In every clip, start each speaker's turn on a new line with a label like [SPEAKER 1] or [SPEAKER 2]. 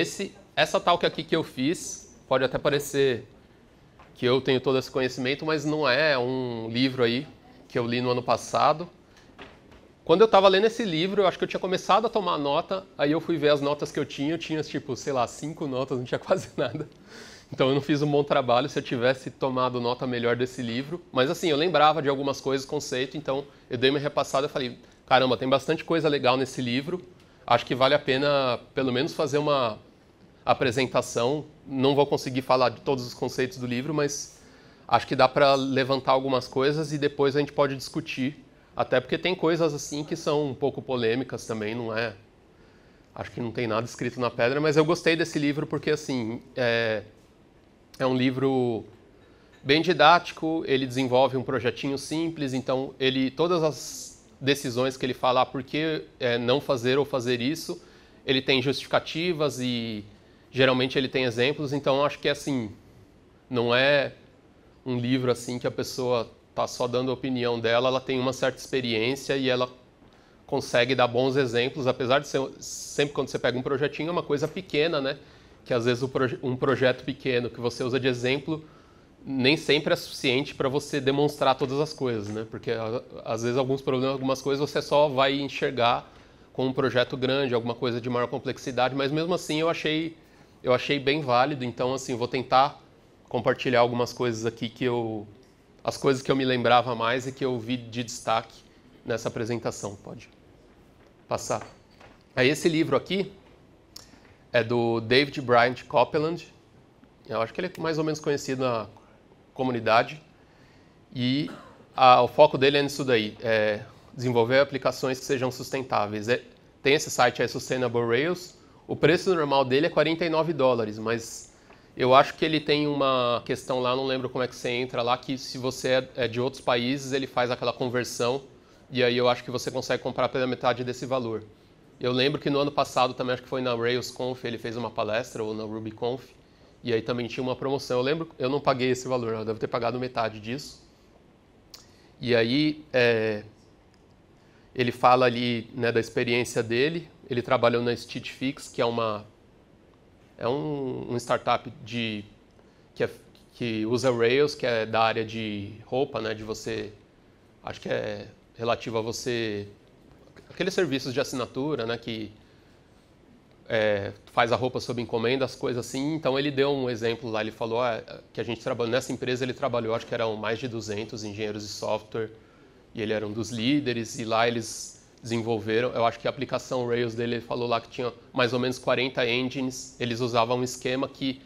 [SPEAKER 1] Esse, essa talk aqui que eu fiz, pode até parecer que eu tenho todo esse conhecimento, mas não é um livro aí que eu li no ano passado. Quando eu estava lendo esse livro, eu acho que eu tinha começado a tomar nota, aí eu fui ver as notas que eu tinha, eu tinha tipo, sei lá, cinco notas, não tinha quase nada. Então eu não fiz um bom trabalho se eu tivesse tomado nota melhor desse livro. Mas assim, eu lembrava de algumas coisas, conceito, então eu dei uma repassada e falei: caramba, tem bastante coisa legal nesse livro, acho que vale a pena pelo menos fazer uma apresentação. Não vou conseguir falar de todos os conceitos do livro, mas acho que dá para levantar algumas coisas e depois a gente pode discutir. Até porque tem coisas assim que são um pouco polêmicas também, não é? Acho que não tem nada escrito na pedra, mas eu gostei desse livro porque, assim, é, é um livro bem didático, ele desenvolve um projetinho simples, então ele todas as decisões que ele fala, ah, por que é, não fazer ou fazer isso, ele tem justificativas e geralmente ele tem exemplos, então acho que é assim, não é um livro assim que a pessoa está só dando a opinião dela, ela tem uma certa experiência e ela consegue dar bons exemplos, apesar de ser, sempre quando você pega um projetinho é uma coisa pequena, né? Que às vezes um projeto pequeno que você usa de exemplo nem sempre é suficiente para você demonstrar todas as coisas, né? Porque às vezes alguns problemas, algumas coisas você só vai enxergar com um projeto grande, alguma coisa de maior complexidade, mas mesmo assim eu achei eu achei bem válido, então assim, vou tentar compartilhar algumas coisas aqui que eu as coisas que eu me lembrava mais e que eu vi de destaque nessa apresentação. Pode passar. Aí esse livro aqui é do David Bryant Copeland. Eu acho que ele é mais ou menos conhecido na comunidade. E a, o foco dele é nisso daí, é desenvolver aplicações que sejam sustentáveis. É, tem esse site aí, é Sustainable Rails, o preço normal dele é 49 dólares, mas eu acho que ele tem uma questão lá, não lembro como é que você entra lá, que se você é, é de outros países, ele faz aquela conversão e aí eu acho que você consegue comprar pela metade desse valor. Eu lembro que no ano passado também, acho que foi na RailsConf, ele fez uma palestra, ou na RubyConf, e aí também tinha uma promoção. Eu lembro, eu não paguei esse valor, eu devo ter pagado metade disso. E aí é, ele fala ali né, da experiência dele, ele trabalhou na Stitch Fix, que é uma é um, um startup de que, é, que usa Rails, que é da área de roupa, né? De você acho que é relativo a você aqueles serviços de assinatura, né? Que é, faz a roupa sob encomenda, as coisas assim. Então ele deu um exemplo lá, ele falou ah, que a gente trabalhou nessa empresa, ele trabalhou, acho que eram mais de 200 engenheiros de software e ele era um dos líderes e lá eles desenvolveram. Eu acho que a aplicação Rails dele ele falou lá que tinha mais ou menos 40 engines. Eles usavam um esquema que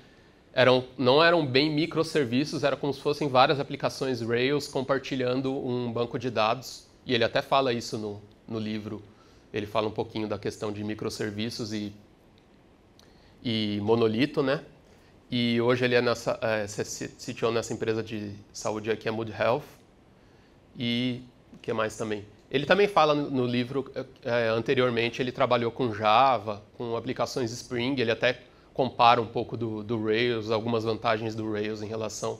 [SPEAKER 1] eram, não eram bem microserviços, era como se fossem várias aplicações Rails compartilhando um banco de dados. E ele até fala isso no, no livro. Ele fala um pouquinho da questão de microserviços e, e monolito, né? E hoje ele é, nessa, é CTO nessa empresa de saúde aqui, a é Mood Health. E o que mais também? Ele também fala no, livro, é, anteriormente, ele trabalhou com Java, com aplicações Spring, ele até compara um pouco do, do Rails, algumas vantagens do Rails em relação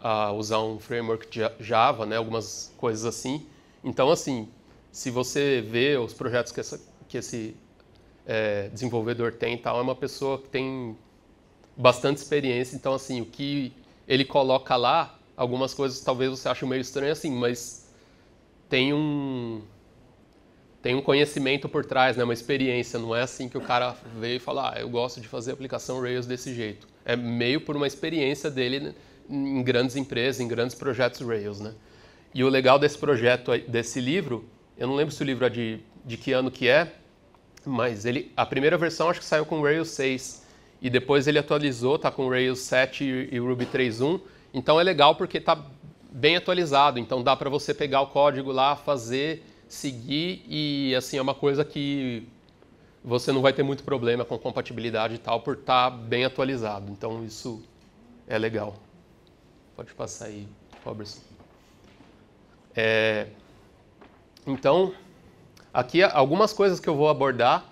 [SPEAKER 1] a usar um framework Java, né, algumas coisas assim. Então, assim, se você vê os projetos que, essa, que esse é, desenvolvedor tem tal, é uma pessoa que tem bastante experiência, então, assim, o que ele coloca lá, algumas coisas talvez você ache meio estranho assim, mas tem um tem um conhecimento por trás, né? uma experiência. Não é assim que o cara veio e fala, ah, eu gosto de fazer aplicação Rails desse jeito. É meio por uma experiência dele em grandes empresas, em grandes projetos Rails. Né? E o legal desse projeto, desse livro, eu não lembro se o livro é de, de que ano que é, mas ele, a primeira versão acho que saiu com Rails 6 e depois ele atualizou, tá com Rails 7 e, e Ruby 3.1. Então é legal porque está bem atualizado, então dá para você pegar o código lá, fazer, seguir e assim é uma coisa que você não vai ter muito problema com compatibilidade e tal por estar tá bem atualizado. Então isso é legal. Pode passar aí, Robertson. É, então, aqui é algumas coisas que eu vou abordar,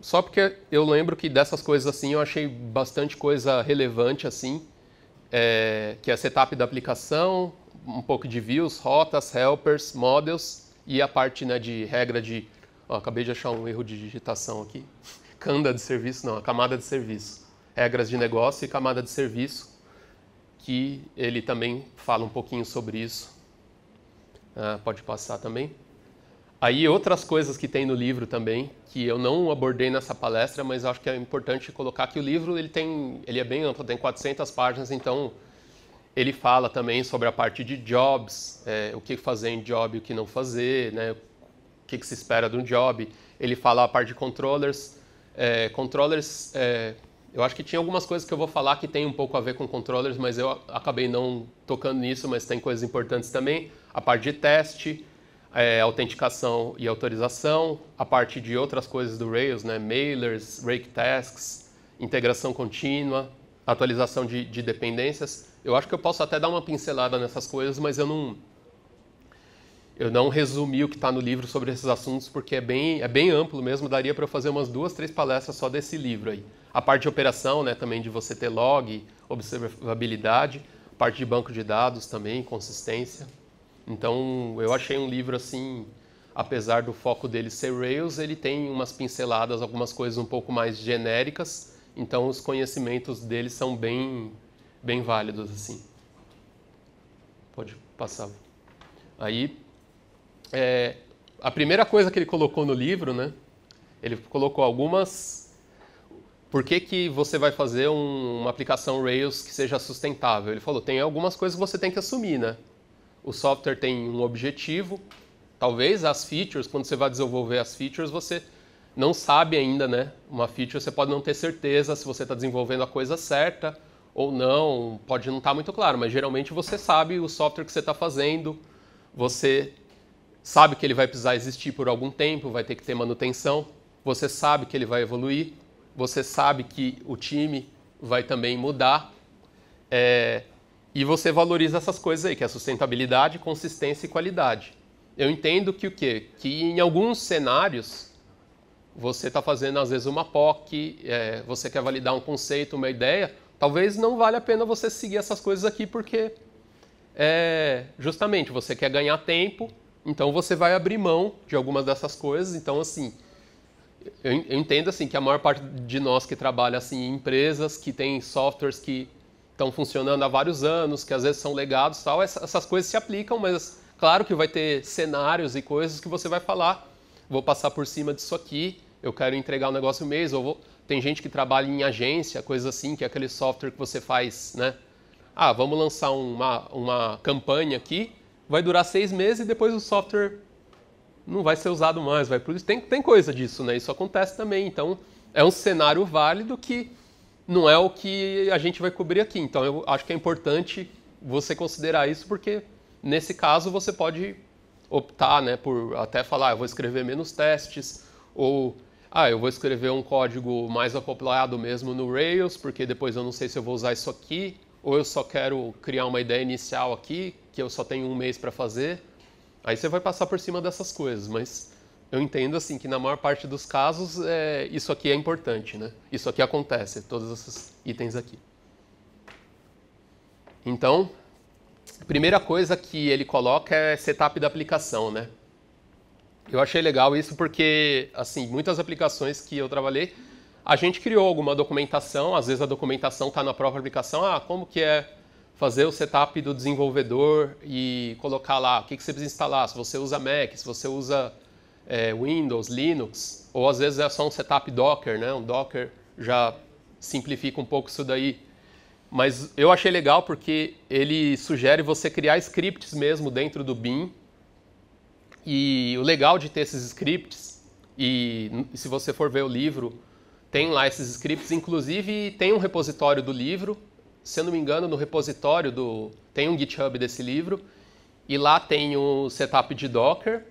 [SPEAKER 1] só porque eu lembro que dessas coisas assim eu achei bastante coisa relevante assim é, que é a setup da aplicação, um pouco de views, rotas, helpers, models e a parte né, de regra de. Ó, acabei de achar um erro de digitação aqui. Canda de serviço, não, a camada de serviço. Regras de negócio e camada de serviço, que ele também fala um pouquinho sobre isso. Ah, pode passar também. Aí outras coisas que tem no livro também, que eu não abordei nessa palestra, mas acho que é importante colocar que o livro ele tem, ele é bem amplo, tem 400 páginas, então ele fala também sobre a parte de jobs, é, o que fazer em job e o que não fazer, né? o que, que, se espera de um job. Ele fala a parte de controllers. É, controllers, é, eu acho que tinha algumas coisas que eu vou falar que tem um pouco a ver com controllers, mas eu acabei não tocando nisso, mas tem coisas importantes também. A parte de teste, é, autenticação e autorização, a parte de outras coisas do Rails, né? mailers, rake tasks, integração contínua, atualização de, de, dependências. Eu acho que eu posso até dar uma pincelada nessas coisas, mas eu não eu não resumi o que está no livro sobre esses assuntos porque é bem é bem amplo mesmo. Daria para eu fazer umas duas três palestras só desse livro aí. A parte de operação, né, também de você ter log, observabilidade, parte de banco de dados também, consistência. Então, eu achei um livro assim, apesar do foco dele ser Rails, ele tem umas pinceladas, algumas coisas um pouco mais genéricas. Então, os conhecimentos dele são bem, bem válidos assim. Pode passar. Aí, é, a primeira coisa que ele colocou no livro, né? Ele colocou algumas. Por que, que você vai fazer um, uma aplicação Rails que seja sustentável? Ele falou, tem algumas coisas que você tem que assumir, né? o software tem um objetivo. Talvez as features, quando você vai desenvolver as features, você não sabe ainda, né? Uma feature você pode não ter certeza se você está desenvolvendo a coisa certa ou não, pode não estar tá muito claro, mas geralmente você sabe o software que você está fazendo, você sabe que ele vai precisar existir por algum tempo, vai ter que ter manutenção, você sabe que ele vai evoluir, você sabe que o time vai também mudar. É, e você valoriza essas coisas aí, que é sustentabilidade, consistência e qualidade. Eu entendo que o quê? Que em alguns cenários você está fazendo às vezes uma POC, é, você quer validar um conceito, uma ideia, talvez não vale a pena você seguir essas coisas aqui porque é, justamente você quer ganhar tempo, então você vai abrir mão de algumas dessas coisas. Então assim, eu, eu entendo assim que a maior parte de nós que trabalha assim em empresas que tem softwares que estão funcionando há vários anos, que às vezes são legados tal, essas coisas se aplicam, mas claro que vai ter cenários e coisas que você vai falar, vou passar por cima disso aqui, eu quero entregar o um negócio mês, ou vou... tem gente que trabalha em agência, coisas assim, que é aquele software que você faz, né? Ah, vamos lançar uma, uma campanha aqui, vai durar seis meses e depois o software não vai ser usado mais, vai pro... tem, tem coisa disso, né? Isso acontece também, então é um cenário válido que não é o que a gente vai cobrir aqui. Então eu acho que é importante você considerar isso, porque nesse caso você pode optar né, por até falar, ah, eu vou escrever menos testes, ou ah, eu vou escrever um código mais acoplado mesmo no Rails, porque depois eu não sei se eu vou usar isso aqui, ou eu só quero criar uma ideia inicial aqui, que eu só tenho um mês para fazer. Aí você vai passar por cima dessas coisas, mas eu entendo assim que na maior parte dos casos é, isso aqui é importante, né? Isso aqui acontece, todos esses itens aqui. Então, a primeira coisa que ele coloca é setup da aplicação, né? Eu achei legal isso porque, assim, muitas aplicações que eu trabalhei, a gente criou alguma documentação, às vezes a documentação está na própria aplicação, ah, como que é fazer o setup do desenvolvedor e colocar lá o que, que você precisa instalar, se você usa Mac, se você usa é, Windows, Linux, ou às vezes é só um setup Docker, né? Um Docker já simplifica um pouco isso daí. Mas eu achei legal porque ele sugere você criar scripts mesmo dentro do BIM. E o legal de ter esses scripts, e se você for ver o livro, tem lá esses scripts, inclusive tem um repositório do livro. Se eu não me engano, no repositório do. tem um GitHub desse livro. E lá tem o setup de Docker,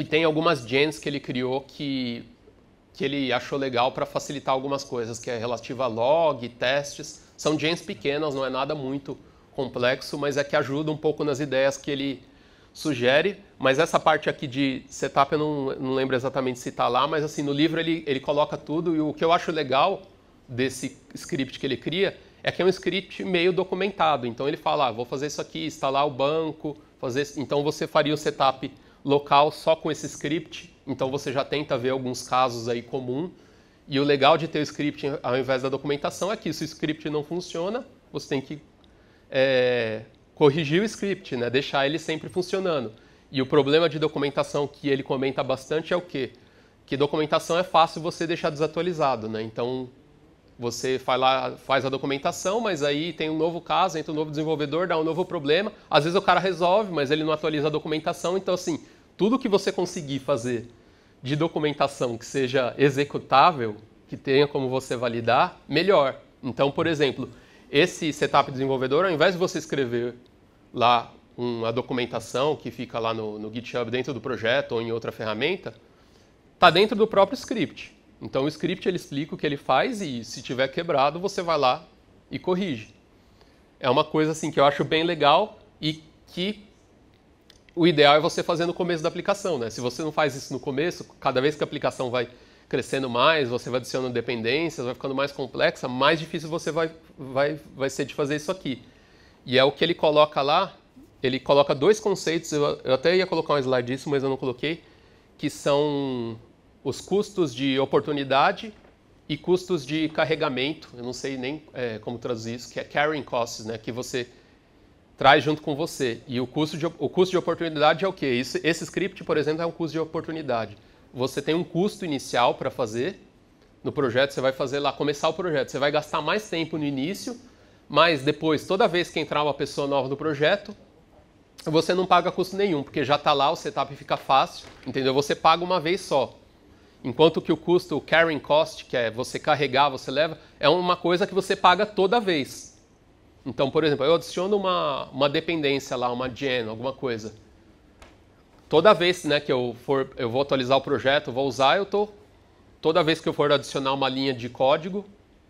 [SPEAKER 1] e tem algumas gens que ele criou que, que ele achou legal para facilitar algumas coisas, que é relativa a log, testes. São gens pequenas, não é nada muito complexo, mas é que ajuda um pouco nas ideias que ele sugere. Mas essa parte aqui de setup eu não, não lembro exatamente se está lá, mas assim, no livro ele, ele coloca tudo. E o que eu acho legal desse script que ele cria é que é um script meio documentado. Então ele fala, ah, vou fazer isso aqui, instalar o banco, fazer... Então você faria o setup local só com esse script, então você já tenta ver alguns casos aí comum. E o legal de ter o script ao invés da documentação é que se o script não funciona, você tem que é, corrigir o script, né? deixar ele sempre funcionando. E o problema de documentação que ele comenta bastante é o quê? Que documentação é fácil você deixar desatualizado, né? Então, você faz, lá, faz a documentação, mas aí tem um novo caso, entra um novo desenvolvedor, dá um novo problema. Às vezes o cara resolve, mas ele não atualiza a documentação. Então, assim, tudo que você conseguir fazer de documentação que seja executável, que tenha como você validar, melhor. Então, por exemplo, esse setup desenvolvedor, ao invés de você escrever lá uma documentação que fica lá no, no GitHub dentro do projeto ou em outra ferramenta, está dentro do próprio script. Então o script ele explica o que ele faz e se tiver quebrado você vai lá e corrige. É uma coisa assim que eu acho bem legal e que o ideal é você fazer no começo da aplicação, né? Se você não faz isso no começo, cada vez que a aplicação vai crescendo mais, você vai adicionando dependências, vai ficando mais complexa, mais difícil você vai, vai, vai ser de fazer isso aqui. E é o que ele coloca lá, ele coloca dois conceitos, eu, eu até ia colocar um slide disso, mas eu não coloquei, que são os custos de oportunidade e custos de carregamento, eu não sei nem é, como traduzir isso, que é carrying costs, né, que você traz junto com você. E o custo de, o custo de oportunidade é o quê? Isso, esse script, por exemplo, é um custo de oportunidade. Você tem um custo inicial para fazer no projeto, você vai fazer lá, começar o projeto, você vai gastar mais tempo no início, mas depois, toda vez que entrar uma pessoa nova no projeto, você não paga custo nenhum, porque já está lá, o setup fica fácil, entendeu? Você paga uma vez só. Enquanto que o custo, o carrying cost, que é você carregar, você leva, é uma coisa que você paga toda vez. Então, por exemplo, eu adiciono uma, uma dependência lá, uma gen, alguma coisa. Toda vez né, que eu for, eu vou atualizar o projeto, vou usar, eu tô toda vez que eu for adicionar uma linha de código,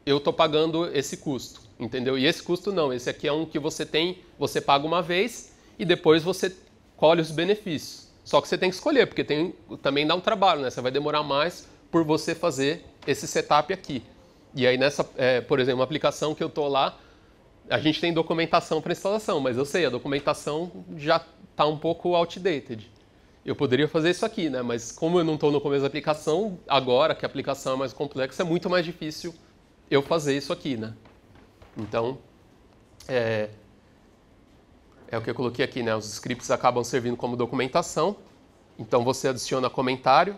[SPEAKER 1] eu tô pagando esse custo, entendeu? E esse custo não, esse aqui é um que você tem, você paga uma vez e depois você colhe os benefícios. Só que você tem que escolher, porque tem, também dá um trabalho, né? Você vai demorar mais por você fazer esse setup aqui. E aí, nessa, é, por exemplo, uma aplicação que eu estou lá, a gente tem documentação para instalação, mas eu sei, a documentação já está um pouco outdated. Eu poderia fazer isso aqui, né? mas como eu não estou no começo da aplicação, agora que a aplicação é mais complexa, é muito mais difícil eu fazer isso aqui. Né? Então, é, é o que eu coloquei aqui, né? Os scripts acabam servindo como documentação. Então você adiciona comentário.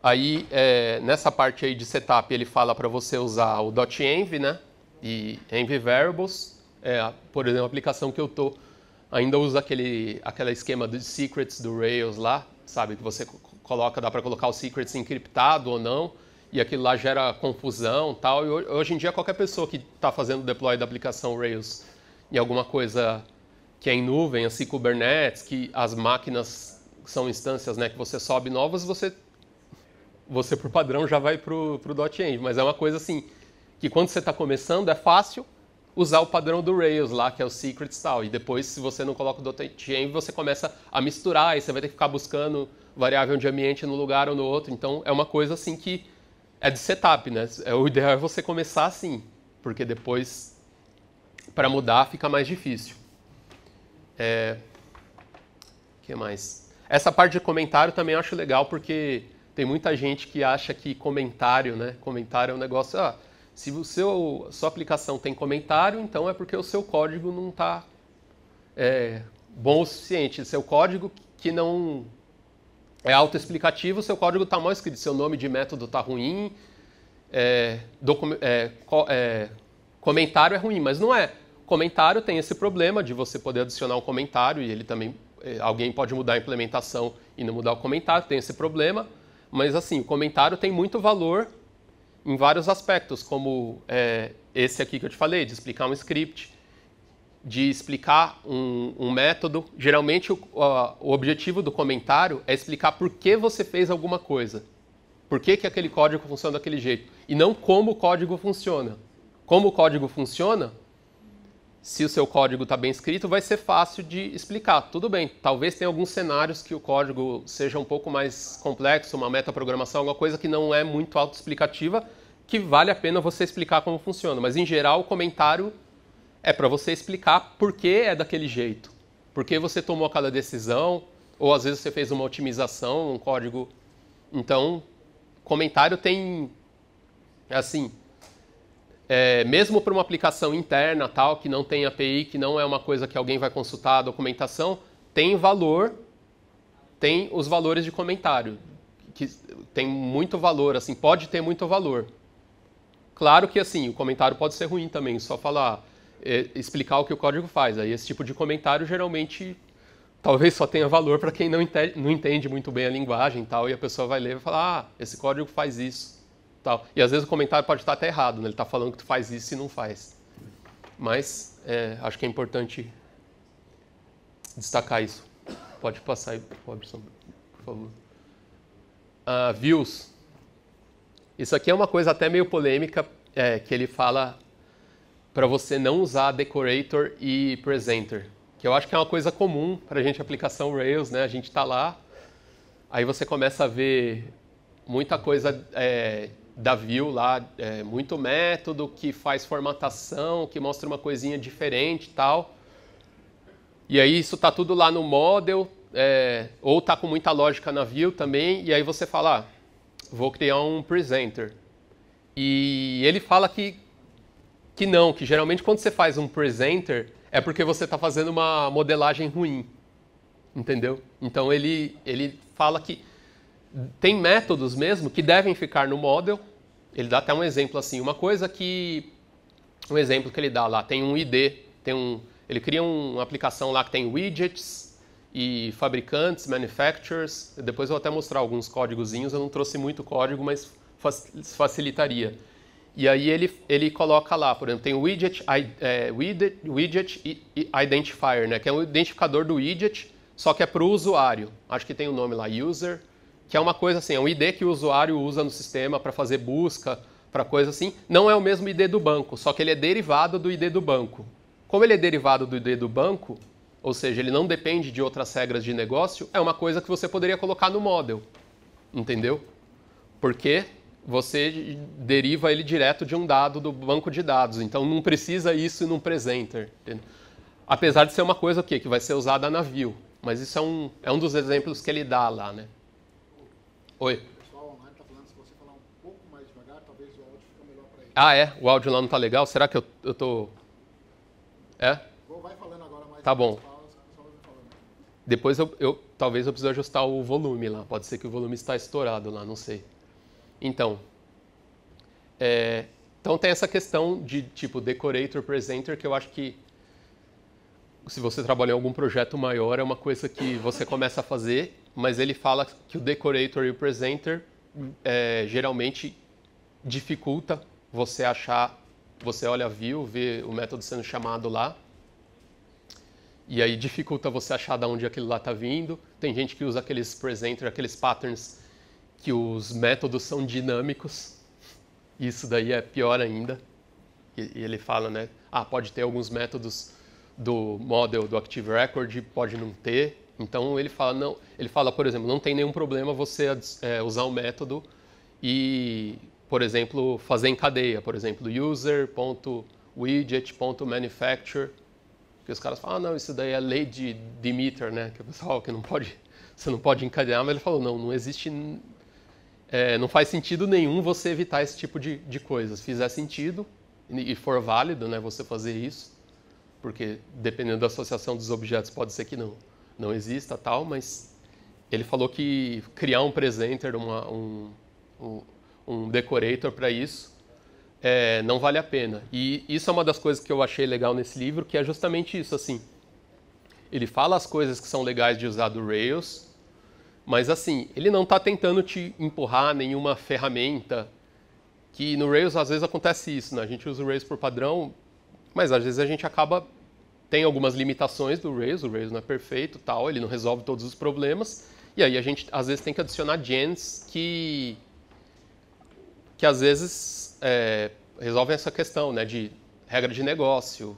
[SPEAKER 1] Aí é, nessa parte aí de setup ele fala para você usar o .env, né? E env variables. É, por exemplo, a aplicação que eu tô ainda usa aquele aquela esquema de secrets do Rails lá, sabe? Que você coloca, dá para colocar o secrets encriptado ou não. E aquilo lá gera confusão tal. E hoje em dia qualquer pessoa que está fazendo deploy da aplicação Rails em alguma coisa que é em nuvem, assim Kubernetes, que as máquinas são instâncias né, que você sobe novas, você, você por padrão já vai para o .env. Mas é uma coisa assim, que quando você está começando é fácil usar o padrão do Rails lá, que é o secrets tal. E depois, se você não coloca o .env, você começa a misturar e você vai ter que ficar buscando variável de ambiente no lugar ou no outro. Então, é uma coisa assim que é de setup, né? É, o ideal é você começar assim, porque depois, para mudar, fica mais difícil. É, que mais? Essa parte de comentário também eu acho legal porque tem muita gente que acha que comentário, né? Comentário é um negócio. Ah, se o seu, sua aplicação tem comentário, então é porque o seu código não está é, bom o suficiente. Seu código que não é autoexplicativo, seu código está mal escrito, seu nome de método está ruim, é, é, co é, comentário é ruim, mas não é. Comentário tem esse problema de você poder adicionar um comentário e ele também é, alguém pode mudar a implementação e não mudar o comentário, tem esse problema. Mas assim, o comentário tem muito valor em vários aspectos, como é, esse aqui que eu te falei, de explicar um script, de explicar um, um método. Geralmente o, a, o, objetivo do comentário é explicar por que você fez alguma coisa. Por que, que aquele código funciona daquele jeito. E não como o código funciona. Como o código funciona, se o seu código está bem escrito, vai ser fácil de explicar. Tudo bem, talvez tenha alguns cenários que o código seja um pouco mais complexo, uma metaprogramação, alguma coisa que não é muito autoexplicativa, que vale a pena você explicar como funciona. Mas, em geral, o comentário é para você explicar por que é daquele jeito, por que você tomou aquela decisão, ou às vezes você fez uma otimização, um código. Então, comentário tem, assim, é, mesmo para uma aplicação interna, tal, que não tem API, que não é uma coisa que alguém vai consultar a documentação, tem valor, tem os valores de comentário, que tem muito valor, assim, pode ter muito valor. Claro que assim, o comentário pode ser ruim também, só falar, é, explicar o que o código faz. Aí esse tipo de comentário geralmente talvez só tenha valor para quem não entende, não entende, muito bem a linguagem e tal, e a pessoa vai ler e vai falar, ah, esse código faz isso tal. E às vezes o comentário pode estar até errado, né? ele está falando que tu faz isso e não faz. Mas é, acho que é importante destacar isso. Pode passar aí, Robson, por favor. Ah, views. Isso aqui é uma coisa até meio polêmica, é, que ele fala para você não usar decorator e presenter, que eu acho que é uma coisa comum para a gente aplicação Rails, né? A gente está lá, aí você começa a ver muita coisa é, da View lá, é, muito método que faz formatação, que mostra uma coisinha diferente e tal. E aí isso tá tudo lá no model, é, ou tá com muita lógica na View também, e aí você fala, ah, vou criar um presenter. E ele fala que, que não, que geralmente quando você faz um presenter é porque você está fazendo uma modelagem ruim, entendeu? Então ele, ele fala que tem métodos mesmo que devem ficar no model. Ele dá até um exemplo assim, uma coisa que um exemplo que ele dá lá, tem um ID, tem um, ele cria uma aplicação lá que tem widgets e fabricantes, manufacturers. Depois eu vou até mostrar alguns códigozinhos, eu não trouxe muito código, mas facilitaria. E aí ele, ele coloca lá, por exemplo, tem o widget, é, widget, widget identifier, né, que é um identificador do widget, só que é para o usuário. Acho que tem o um nome lá, user que é uma coisa assim, é um ID que o usuário usa no sistema para fazer busca, para coisa assim. Não é o mesmo ID do banco, só que ele é derivado do ID do banco. Como ele é derivado do ID do banco, ou seja, ele não depende de outras regras de negócio, é uma coisa que você poderia colocar no model, entendeu? Porque você deriva ele direto de um dado do banco de dados, então não precisa isso num presenter. Entendeu? Apesar de ser uma coisa que vai ser usada na view, mas isso é um, é um dos exemplos que ele dá lá, né? Oi. Ah, é? O áudio lá não está legal? Será que eu, eu tô. É? Vai falando agora mais. Tá bom. Depois eu, eu, talvez eu precise ajustar o volume lá. Pode ser que o volume está estourado lá, não sei. Então, é, então tem essa questão de tipo decorator presenter que eu acho que se você trabalha em algum projeto maior, é uma coisa que você começa a fazer, mas ele fala que o decorator e o presenter é, geralmente dificulta você achar. Você olha a view, vê o método sendo chamado lá, e aí dificulta você achar de onde aquilo lá está vindo. Tem gente que usa aqueles presenter, aqueles patterns que os métodos são dinâmicos. Isso daí é pior ainda. E, e ele fala, né? Ah, pode ter alguns métodos do model do Active Record, pode não ter. Então ele fala, não, ele fala, por exemplo, não tem nenhum problema você é, usar um método e, por exemplo, fazer em cadeia, por exemplo, user.widget.manufacture, que os caras falam, ah, não, isso daí é lei de Demeter, né? Que é o pessoal que não pode, você não pode encadear, mas ele falou, não, não existe, é, não faz sentido nenhum você evitar esse tipo de, de coisas. Se fizer sentido e for válido, né, você fazer isso, porque dependendo da associação dos objetos pode ser que não, não exista tal, mas ele falou que criar um presenter, uma, um, um, um decorator para isso, é, não vale a pena. E isso é uma das coisas que eu achei legal nesse livro, que é justamente isso, assim. Ele fala as coisas que são legais de usar do Rails, mas assim, ele não está tentando te empurrar nenhuma ferramenta, que no Rails às vezes acontece isso, né? A gente usa o Rails por padrão, mas às vezes a gente acaba tem algumas limitações do Rails, o Rails não é perfeito tal, ele não resolve todos os problemas. E aí a gente às vezes tem que adicionar gens que, que às vezes é, resolvem essa questão né, de regra de negócio,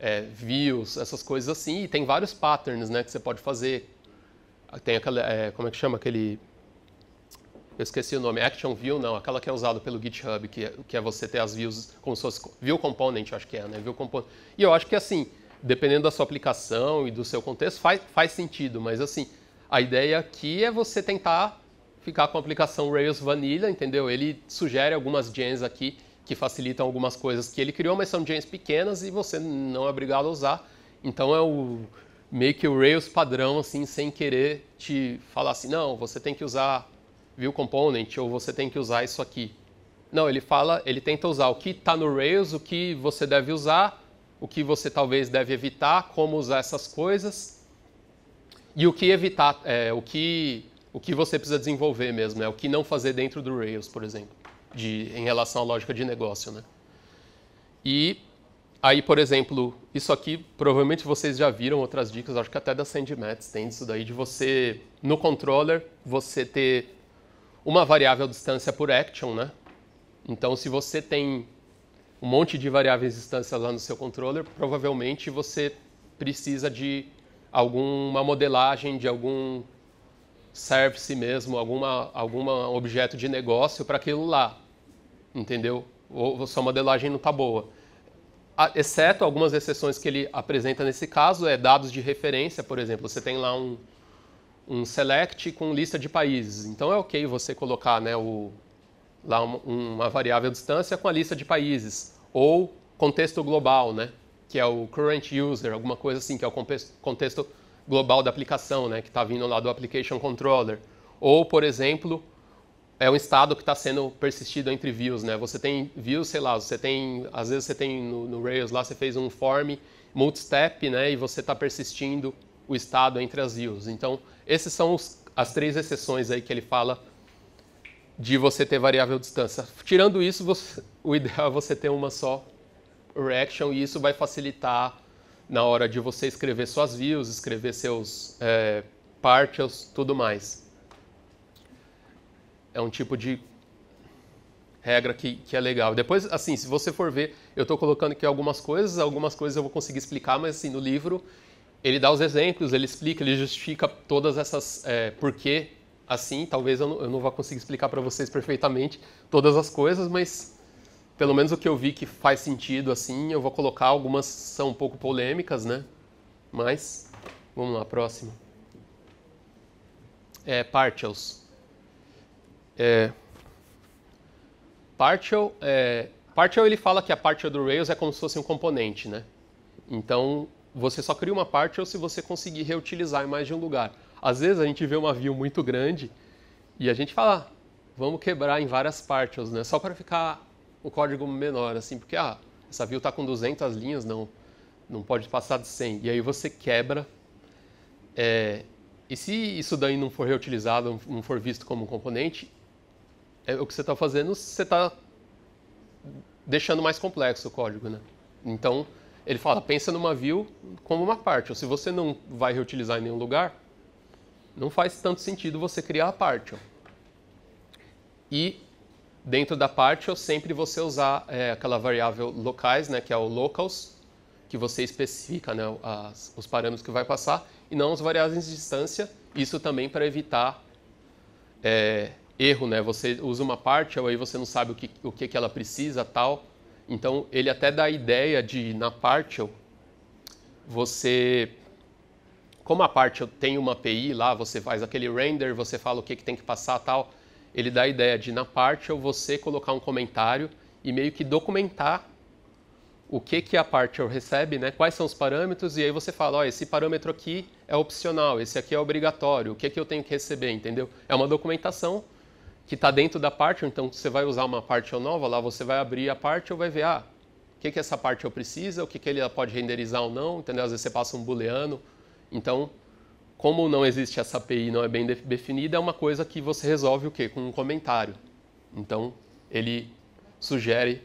[SPEAKER 1] é, views, essas coisas assim. E tem vários patterns né, que você pode fazer. Tem aquela, é, como é que chama aquele... Eu esqueci o nome, Action View não, aquela que é usada pelo GitHub, que é, que é você ter as views como se fosse View Component, acho que é, né? View Component. E eu acho que assim, dependendo da sua aplicação e do seu contexto, faz, faz sentido, mas assim, a ideia aqui é você tentar ficar com a aplicação Rails Vanilla, entendeu? Ele sugere algumas gens aqui que facilitam algumas coisas que ele criou, mas são gens pequenas e você não é obrigado a usar. Então é o meio que o Rails padrão, assim, sem querer te falar assim, não, você tem que usar View Component ou você tem que usar isso aqui. Não, ele fala, ele tenta usar o que está no Rails, o que você deve usar o que você talvez deve evitar, como usar essas coisas e o que evitar, é, o que o que você precisa desenvolver mesmo, né? o que não fazer dentro do Rails, por exemplo, de, em relação à lógica de negócio. Né? E aí, por exemplo, isso aqui provavelmente vocês já viram outras dicas, acho que até da Sandy tem isso daí, de você, no controller, você ter uma variável distância por action. Né? Então, se você tem um monte de variáveis de lá no seu controller, provavelmente você precisa de alguma modelagem, de algum service mesmo, alguma, algum objeto de negócio para aquilo lá, entendeu? Ou sua modelagem não está boa. A, exceto algumas exceções que ele apresenta nesse caso, é dados de referência, por exemplo, você tem lá um, um select com lista de países. Então é ok você colocar né, o, lá uma, uma variável distância com a lista de países ou contexto global, né? Que é o current user, alguma coisa assim, que é o contexto global da aplicação, né? Que está vindo lá do application controller. Ou, por exemplo, é um estado que está sendo persistido entre views, né? Você tem views, sei lá, você tem, às vezes você tem no, no Rails lá, você fez um form multi-step, né? E você está persistindo o estado entre as views. Então, esses são os, as três exceções aí que ele fala de você ter variável distância. Tirando isso, você, o ideal é você ter uma só reaction e isso vai facilitar na hora de você escrever suas views, escrever seus é, partials, tudo mais. É um tipo de regra que, que é legal. Depois, assim, se você for ver, eu estou colocando aqui algumas coisas, algumas coisas eu vou conseguir explicar, mas assim, no livro ele dá os exemplos, ele explica, ele justifica todas essas é, porquê assim. Talvez eu não, eu não vá conseguir explicar para vocês perfeitamente todas as coisas, mas pelo menos o que eu vi que faz sentido assim, eu vou colocar. Algumas são um pouco polêmicas, né? Mas vamos lá, próximo. É, partials. É, partial, é, partial ele fala que a partial do Rails é como se fosse um componente, né? Então você só cria uma parte ou se você conseguir reutilizar em mais de um lugar. Às vezes a gente vê uma view muito grande e a gente fala, ah, vamos quebrar em várias partes, né? Só para ficar o código menor, assim, porque ah, essa view está com 200 linhas, não, não pode passar de 100. E aí você quebra. É, e se isso daí não for reutilizado, não for visto como um componente, é, o que você está fazendo, você está deixando mais complexo o código, né? Então, ele fala, pensa numa view como uma parte. Ou se você não vai reutilizar em nenhum lugar, não faz tanto sentido você criar a partial. E dentro da partial, sempre você usar é, aquela variável locais, né, que é o locals, que você especifica né, as, os parâmetros que vai passar, e não as variáveis de distância. Isso também para evitar é, erro, né? Você usa uma partial, aí você não sabe o que, o que, que ela precisa, tal. Então, ele até dá a ideia de, na Partial, você. Como a Partial tem uma API lá, você faz aquele render, você fala o que, que tem que passar tal. Ele dá a ideia de, na Partial, você colocar um comentário e meio que documentar o que, que a Partial recebe, né? quais são os parâmetros, e aí você fala: ó, esse parâmetro aqui é opcional, esse aqui é obrigatório, o que, que eu tenho que receber, entendeu? É uma documentação que está dentro da parte, então você vai usar uma parte ou nova, lá você vai abrir a parte ou vai ver, ah, o que, que essa parte eu precisa, o que, que ele pode renderizar ou não, entendeu? Às vezes você passa um booleano. Então, como não existe essa API, não é bem definida, é uma coisa que você resolve o quê? Com um comentário. Então, ele sugere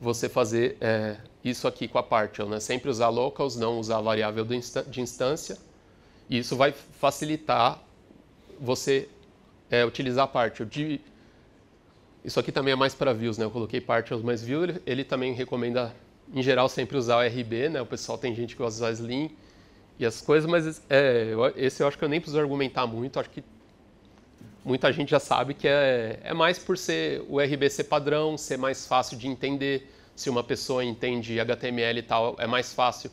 [SPEAKER 1] você fazer é, isso aqui com a partial, né? Sempre usar locals, não usar a variável de instância. E isso vai facilitar você é, utilizar parte. De... Isso aqui também é mais para views, né? Eu coloquei parte aos mais views. Ele, ele, também recomenda, em geral, sempre usar o RB, né? O pessoal tem gente que gosta de usar Slim e as coisas, mas é, esse eu acho que eu nem preciso argumentar muito. Acho que muita gente já sabe que é, é mais por ser o RB ser padrão, ser mais fácil de entender. Se uma pessoa entende HTML e tal, é mais fácil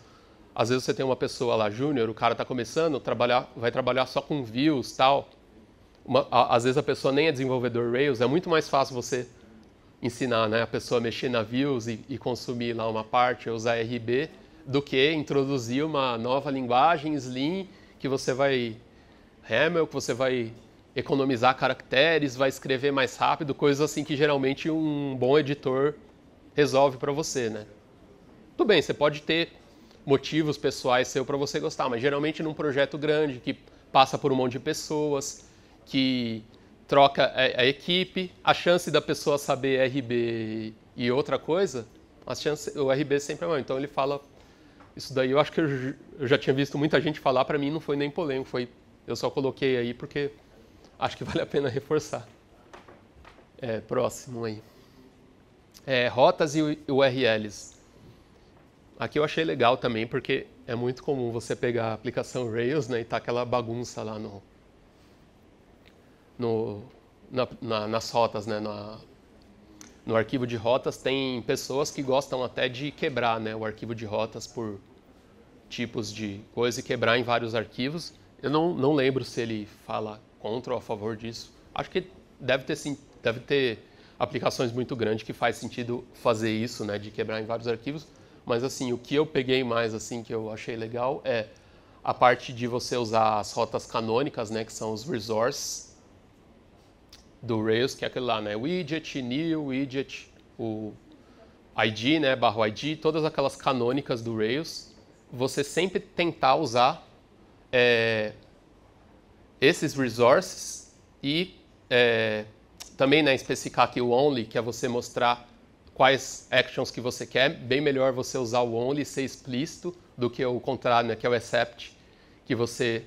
[SPEAKER 1] às vezes você tem uma pessoa lá júnior, o cara está começando, trabalhar, vai trabalhar só com views tal uma, a, às vezes a pessoa nem é desenvolvedor Rails, é muito mais fácil você ensinar né, a pessoa a mexer na Views e, e consumir lá uma parte, usar RB, do que introduzir uma nova linguagem Slim que você vai Hamel, que você vai economizar caracteres, vai escrever mais rápido, coisas assim que geralmente um bom editor resolve para você, né? Tudo bem, você pode ter motivos pessoais seu para você gostar, mas geralmente num projeto grande que passa por um monte de pessoas, que troca a, a, equipe, a chance da pessoa saber RB e, outra coisa, a chance, o RB sempre é maior. Então ele fala isso daí. Eu acho que eu, eu já tinha visto muita gente falar, para mim não foi nem polêmico, foi eu só coloquei aí porque acho que vale a pena reforçar. É, próximo aí. É, rotas e URLs. Aqui eu achei legal também, porque é muito comum você pegar a aplicação Rails né, e tá aquela bagunça lá no, no, na, na, nas rotas, né? Na, no arquivo de rotas tem pessoas que gostam até de quebrar né, o arquivo de rotas por tipos de coisa e quebrar em vários arquivos. Eu não, não lembro se ele fala contra ou a favor disso. Acho que deve ter, sim, deve ter aplicações muito grandes que faz sentido fazer isso, né, de quebrar em vários arquivos. Mas assim, o que eu peguei mais assim que eu achei legal é a parte de você usar as rotas canônicas, né, que são os resources, do Rails, que é aquele lá, né? Widget, new, widget, o ID, né? Barro ID, todas aquelas canônicas do Rails. Você sempre tentar usar é, esses resources e é, também né, especificar aqui o only, que é você mostrar quais actions que você quer. Bem melhor você usar o only e ser explícito do que o contrário, né, que é o except, que você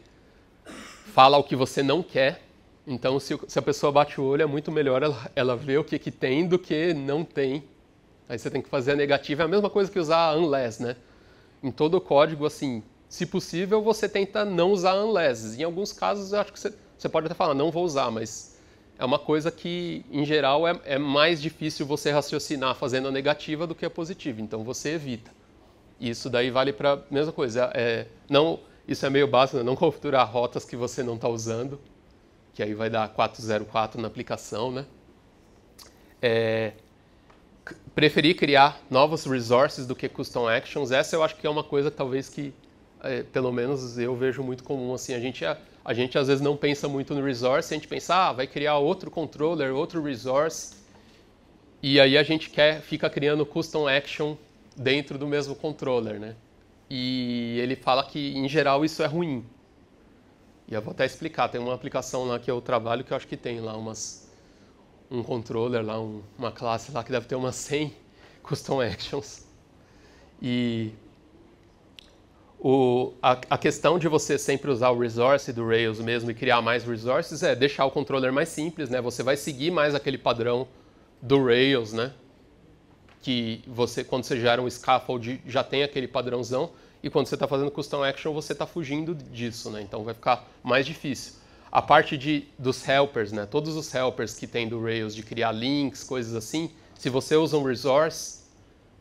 [SPEAKER 1] fala o que você não quer então, se, se, a pessoa bate o olho, é muito melhor ela, ela ver o que, que tem do que não tem. Aí você tem que fazer a negativa, é a mesma coisa que usar unless, né? Em todo o código, assim, se possível, você tenta não usar unless. Em alguns casos, eu acho que você, você pode até falar, não vou usar, mas é uma coisa que, em geral, é, é mais difícil você raciocinar fazendo a negativa do que a positiva. Então, você evita. isso daí vale para a mesma coisa. É, é, não, isso é meio básico, né? não configurar rotas que você não está usando que aí vai dar 404 na aplicação, né? É, criar novos resources do que custom actions. Essa eu acho que é uma coisa talvez que, é, pelo menos eu vejo muito comum. Assim, a gente, a, é, a, gente às vezes não pensa muito no resource, a gente pensa, ah, vai criar outro controller, outro resource, e aí a gente quer, fica criando custom action dentro do mesmo controller, né? E ele fala que, em geral, isso é ruim. E eu vou até explicar, tem uma aplicação lá que eu trabalho que eu acho que tem lá umas um controller lá, um, uma classe lá que deve ter umas 100 custom actions. E o, a, a, questão de você sempre usar o resource do Rails mesmo e criar mais resources é deixar o controller mais simples, né? Você vai seguir mais aquele padrão do Rails, né? Que você, quando você gera um scaffold, já tem aquele padrãozão. E quando você está fazendo custom action, você está fugindo disso, né? Então vai ficar mais difícil. A parte de, dos helpers, né? Todos os helpers que tem do Rails de criar links, coisas assim, se você usa um resource,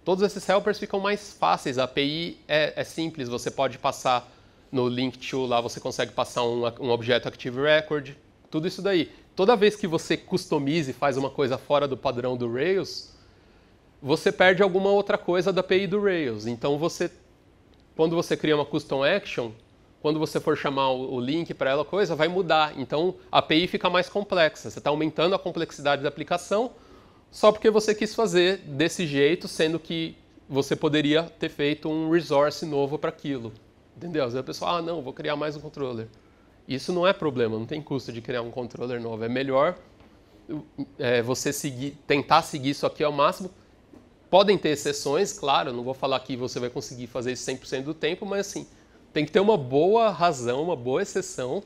[SPEAKER 1] todos esses helpers ficam mais fáceis. A API é, é simples, você pode passar no link to lá, você consegue passar um, um objeto Active Record, tudo isso daí. Toda vez que você customize e faz uma coisa fora do padrão do Rails, você perde alguma outra coisa da API do Rails. Então você quando você cria uma custom action, quando você for chamar o link para ela, coisa, vai mudar. Então a API fica mais complexa. Você está aumentando a complexidade da aplicação só porque você quis fazer desse jeito, sendo que você poderia ter feito um resource novo para aquilo. Entendeu? Às vezes a ah, não, vou criar mais um controller. Isso não é problema, não tem custo de criar um controller novo. É melhor é, você seguir, tentar seguir isso aqui ao máximo Podem ter exceções, claro, não vou falar que você vai conseguir fazer isso 100% do tempo, mas assim, tem que ter uma boa razão, uma boa exceção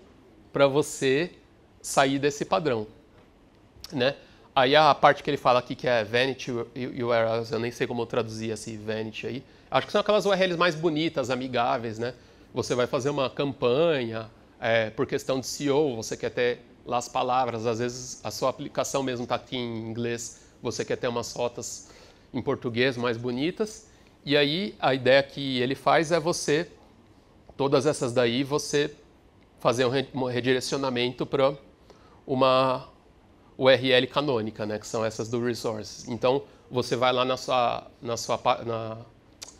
[SPEAKER 1] para você sair desse padrão, né? Aí a parte que ele fala aqui que é vanity URLs, eu nem sei como eu traduzir esse vanity aí. Acho que são aquelas URLs mais bonitas, amigáveis, né? Você vai fazer uma campanha é, por questão de SEO, você quer ter lá as palavras, às vezes a sua aplicação mesmo está aqui em inglês, você quer ter umas rotas em português mais bonitas. E aí a ideia que ele faz é você, todas essas daí, você fazer um redirecionamento para uma URL canônica, né, que são essas do resources. Então você vai lá na sua, na sua, na,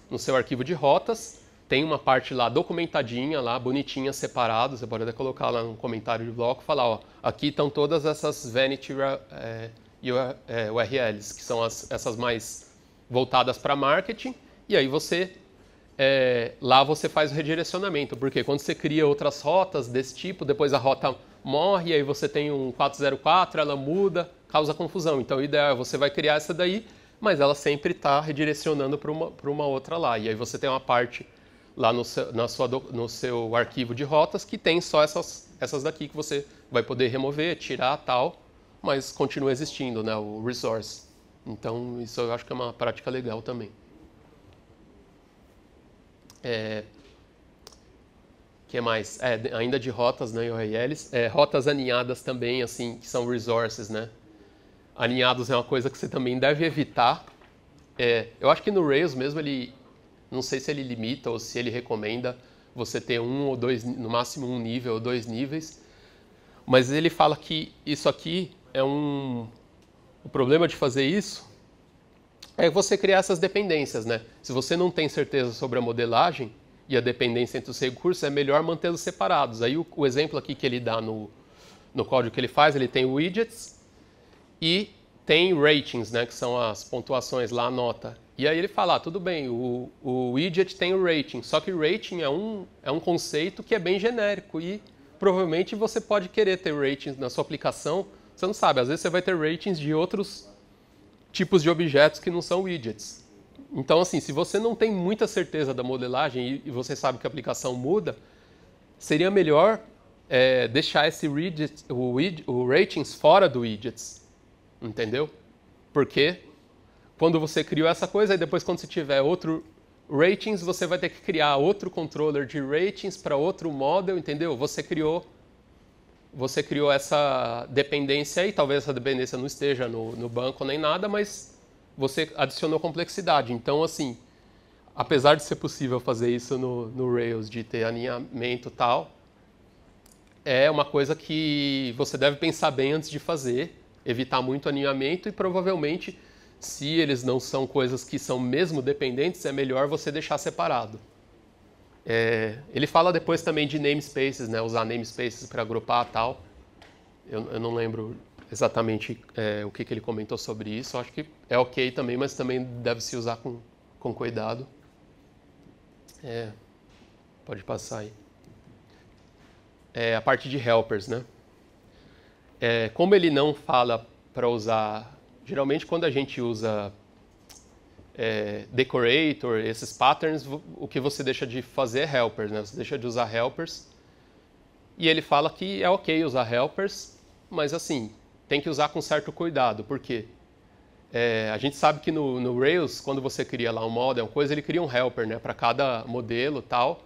[SPEAKER 1] no seu arquivo de rotas, tem uma parte lá documentadinha, lá bonitinha, separado, você pode até colocar lá no comentário de bloco, falar, ó, aqui estão todas essas vanity é, e URLs, é, que são as, essas mais voltadas para marketing. E aí você é, lá você faz o redirecionamento, porque quando você cria outras rotas desse tipo, depois a rota morre, aí você tem um 404, ela muda, causa confusão. Então o ideal é você vai criar essa daí, mas ela sempre está redirecionando para uma, uma outra lá. E aí você tem uma parte lá no seu, na sua, no seu arquivo de rotas que tem só essas, essas daqui que você vai poder remover, tirar tal mas continua existindo né, o resource. Então, isso eu acho que é uma prática legal também. É, que mais? É, ainda de rotas, né, URLs, é, rotas alinhadas também, assim, que são resources, né? Alinhados é uma coisa que você também deve evitar. É, eu acho que no Rails mesmo ele, não sei se ele limita ou se ele recomenda você ter um ou dois, no máximo um nível ou dois níveis, mas ele fala que isso aqui é um o problema de fazer isso é você criar essas dependências, né? Se você não tem certeza sobre a modelagem e a dependência entre os recursos, é melhor mantê-los separados. Aí o, o, exemplo aqui que ele dá no, no código que ele faz, ele tem widgets e tem ratings, né? Que são as pontuações lá, a nota. E aí ele fala, ah, tudo bem, o, o widget tem o rating, só que rating é um, é um conceito que é bem genérico e provavelmente você pode querer ter ratings na sua aplicação, você não sabe, às vezes você vai ter ratings de outros tipos de objetos que não são widgets. Então, assim, se você não tem muita certeza da modelagem e você sabe que a aplicação muda, seria melhor é, deixar esse widget, o, o ratings fora do widgets, entendeu? Porque quando você criou essa coisa, e depois quando você tiver outro ratings, você vai ter que criar outro controller de ratings para outro model, entendeu? Você criou você criou essa dependência e talvez essa dependência não esteja no, no banco nem nada, mas você adicionou complexidade. Então, assim, apesar de ser possível fazer isso no, no Rails, de ter alinhamento e tal, é uma coisa que você deve pensar bem antes de fazer, evitar muito alinhamento e provavelmente, se eles não são coisas que são mesmo dependentes, é melhor você deixar separado. É, ele fala depois também de namespaces, né? Usar namespaces para agrupar tal. Eu, eu, não lembro exatamente é, o que, que ele comentou sobre isso. Acho que é ok também, mas também deve se usar com, com cuidado. É, pode passar aí. É, a parte de helpers, né? É, como ele não fala para usar, geralmente quando a gente usa é, decorator, esses patterns, o que você deixa de fazer é helpers, né? Você deixa de usar helpers. E ele fala que é ok usar helpers, mas assim, tem que usar com certo cuidado, porque é, a gente sabe que no, no, Rails, quando você cria lá um model, coisa, ele cria um helper, né? Para cada modelo tal,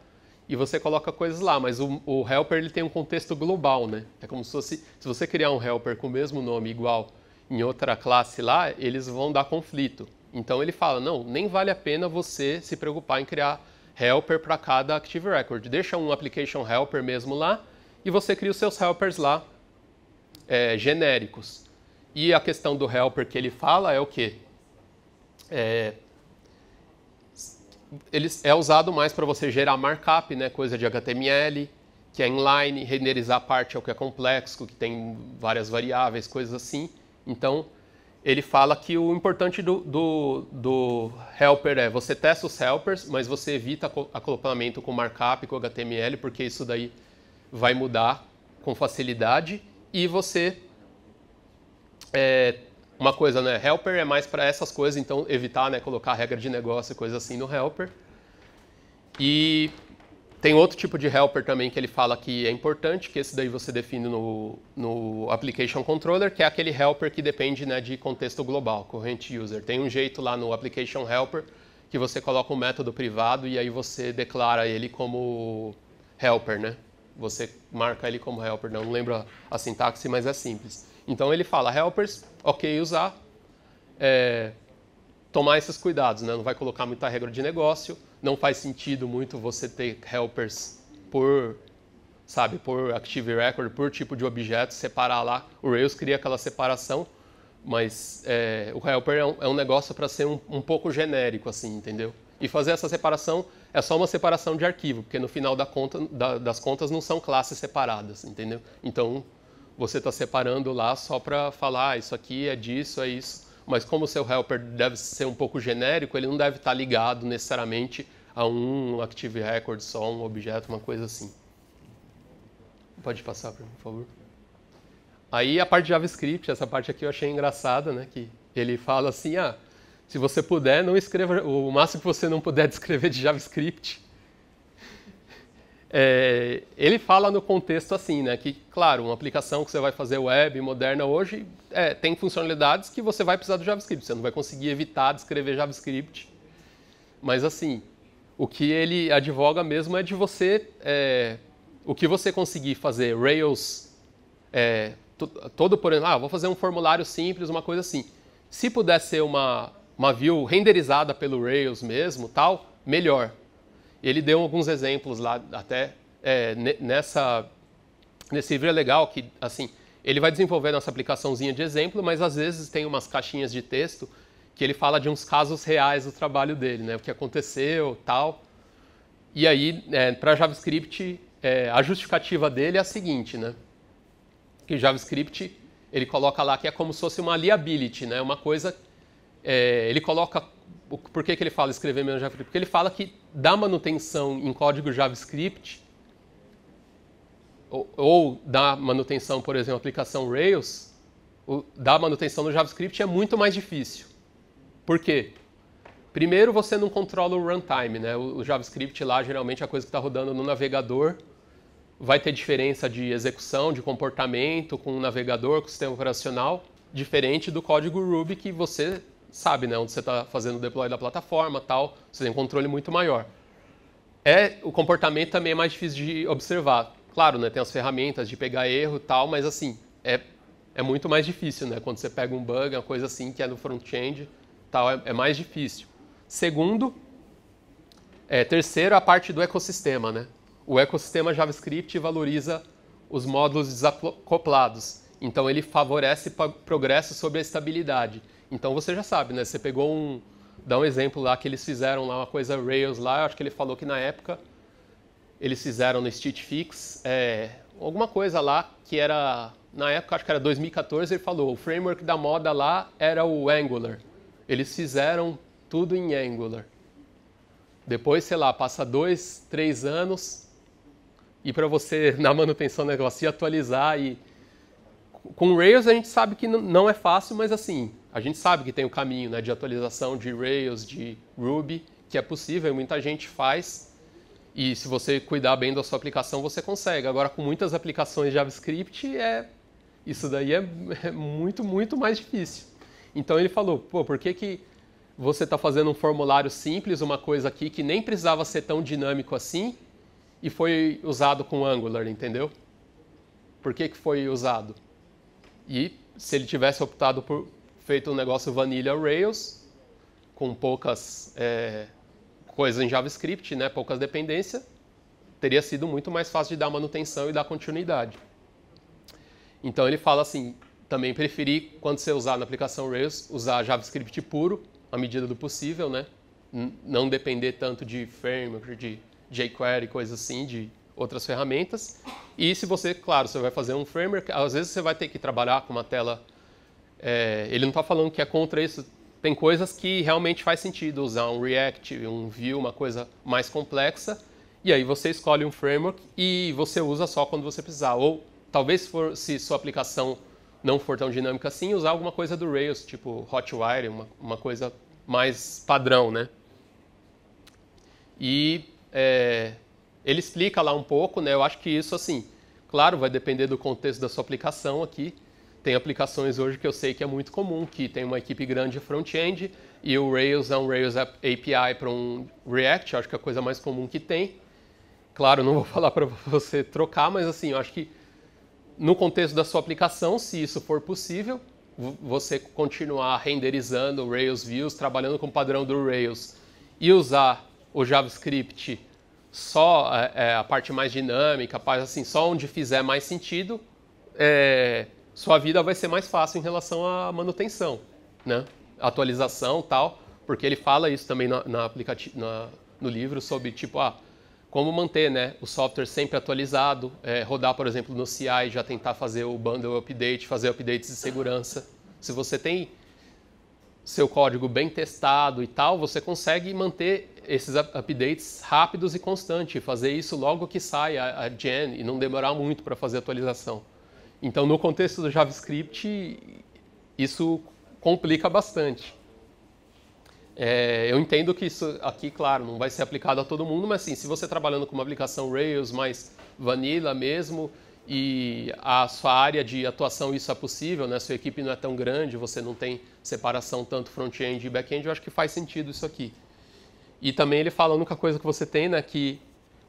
[SPEAKER 1] e você coloca coisas lá, mas o, o, helper ele tem um contexto global, né? É como se fosse, se você criar um helper com o mesmo nome igual em outra classe lá, eles vão dar conflito. Então ele fala, não, nem vale a pena você se preocupar em criar helper para cada Active Record. Deixa um application helper mesmo lá e você cria os seus helpers lá é, genéricos. E a questão do helper que ele fala é o quê? É, ele é usado mais para você gerar markup, né, coisa de HTML, que é inline, renderizar parte é o que é complexo, que tem várias variáveis, coisas assim. Então, ele fala que o importante do, do, do, helper é você testa os helpers, mas você evita acoplamento com markup, com HTML, porque isso daí vai mudar com facilidade. E você. É, uma coisa, né? Helper é mais para essas coisas, então evitar né, colocar regra de negócio e coisa assim no helper. E tem outro tipo de helper também que ele fala que é importante, que esse daí você define no, no application controller, que é aquele helper que depende né, de contexto global, current user. Tem um jeito lá no application helper que você coloca um método privado e aí você declara ele como helper, né? Você marca ele como helper, não lembro a, a sintaxe, mas é simples. Então ele fala helpers, ok usar, é, tomar esses cuidados, né? Não vai colocar muita regra de negócio, não faz sentido muito você ter helpers por, sabe, por Active Record, por tipo de objeto, separar lá. O Rails cria aquela separação, mas é, o helper é um, é um negócio para ser um, um pouco genérico, assim, entendeu? E fazer essa separação é só uma separação de arquivo, porque no final da conta, da, das contas não são classes separadas, entendeu? Então, você está separando lá só para falar, ah, isso aqui é disso, é isso mas como o seu helper deve ser um pouco genérico, ele não deve estar ligado necessariamente a um Active Record só, um objeto, uma coisa assim. Pode passar para mim, por favor. Aí a parte de JavaScript, essa parte aqui eu achei engraçada, né? Que ele fala assim, ah, se você puder, não escreva o máximo que você não puder descrever de JavaScript. É, ele fala no contexto assim, né, que, claro, uma aplicação que você vai fazer web moderna hoje é, tem funcionalidades que você vai precisar do JavaScript, você não vai conseguir evitar de escrever JavaScript. Mas, assim, o que ele advoga mesmo é de você, é, o que você conseguir fazer Rails, é, todo, por exemplo, ah, vou fazer um formulário simples, uma coisa assim. Se puder ser uma, uma view renderizada pelo Rails mesmo, tal, melhor ele deu alguns exemplos lá, até é, nessa, nesse livro é legal que, assim, ele vai desenvolver nossa aplicaçãozinha de exemplo, mas às vezes tem umas caixinhas de texto que ele fala de uns casos reais do trabalho dele, né? O que aconteceu, tal. E aí, é, para JavaScript, é, a justificativa dele é a seguinte, né? Que JavaScript ele coloca lá que é como se fosse uma liability, né? Uma coisa, é, ele coloca por que, que ele fala escrever menos JavaScript? Porque ele fala que da manutenção em código JavaScript, ou, ou da manutenção, por exemplo, aplicação Rails, o, da manutenção no JavaScript é muito mais difícil. Por quê? Primeiro, você não controla o runtime, né? O, o JavaScript lá, geralmente, é a coisa que está rodando no navegador. Vai ter diferença de execução, de comportamento com o navegador, com o sistema operacional, diferente do código Ruby que você sabe né, onde você está fazendo o deploy da plataforma tal, você tem um controle muito maior. É, o comportamento também é mais difícil de observar. Claro, né, tem as ferramentas de pegar erro tal, mas assim, é, é muito mais difícil, né? Quando você pega um bug, uma coisa assim que é no front-end tal, é, é mais difícil. Segundo, é, terceiro, a parte do ecossistema, né? O ecossistema JavaScript valoriza os módulos desacoplados. Então, ele favorece progresso sobre a estabilidade. Então você já sabe, né? Você pegou um. Dá um exemplo lá que eles fizeram lá uma coisa Rails lá, eu acho que ele falou que na época eles fizeram no Stitch Fix é, alguma coisa lá que era. Na época, acho que era 2014, ele falou, o framework da moda lá era o Angular. Eles fizeram tudo em Angular. Depois, sei lá, passa dois, três anos, e para você, na manutenção do negócio, se atualizar e com Rails a gente sabe que não é fácil, mas assim, a gente sabe que tem o um caminho né, de atualização de Rails, de Ruby, que é possível, muita gente faz. E se você cuidar bem da sua aplicação, você consegue. Agora, com muitas aplicações JavaScript, é isso daí é, é muito, muito mais difícil. Então ele falou, pô, por que, que você está fazendo um formulário simples, uma coisa aqui que nem precisava ser tão dinâmico assim, e foi usado com Angular, entendeu? Por que, que foi usado? E se ele tivesse optado por feito um negócio vanilla Rails, com poucas é, coisas em JavaScript, né, poucas dependências, teria sido muito mais fácil de dar manutenção e dar continuidade. Então ele fala assim, também preferi, quando você usar na aplicação Rails, usar JavaScript puro, à medida do possível, né? não depender tanto de framework, de jQuery, coisa assim, de outras ferramentas. E se você, claro, você vai fazer um framework, às vezes você vai ter que trabalhar com uma tela. É, ele não está falando que é contra isso. Tem coisas que realmente faz sentido usar um React, um Vue, uma coisa mais complexa. E aí você escolhe um framework e você usa só quando você precisar. Ou talvez for, se sua aplicação não for tão dinâmica assim, usar alguma coisa do Rails, tipo Hotwire, uma, uma coisa mais padrão, né? E é, ele explica lá um pouco, né? Eu acho que isso, assim, claro, vai depender do contexto da sua aplicação aqui. Tem aplicações hoje que eu sei que é muito comum, que tem uma equipe grande de front-end e o Rails é um Rails API para um React, acho que é a coisa mais comum que tem. Claro, não vou falar para você trocar, mas assim, eu acho que no contexto da sua aplicação, se isso for possível, você continuar renderizando Rails Views, trabalhando com o padrão do Rails e usar o JavaScript só é, é, a parte mais dinâmica, assim, só onde fizer mais sentido, é, sua vida vai ser mais fácil em relação à manutenção, né? Atualização tal, porque ele fala isso também na, na, na no livro sobre tipo, ah, como manter né, o software sempre atualizado, é, rodar, por exemplo, no CI, já tentar fazer o bundle update, fazer updates de segurança. Se você tem seu código bem testado e tal, você consegue manter esses updates rápidos e constantes, fazer isso logo que sai a, a gen e não demorar muito para fazer a atualização. Então, no contexto do JavaScript, isso complica bastante. É, eu entendo que isso aqui, claro, não vai ser aplicado a todo mundo, mas sim, se você trabalhando com uma aplicação Rails mais vanilla mesmo e a sua área de atuação isso é possível, né? Sua equipe não é tão grande, você não tem separação tanto front-end e back-end, eu acho que faz sentido isso aqui. E também ele fala a única coisa que você tem, né, que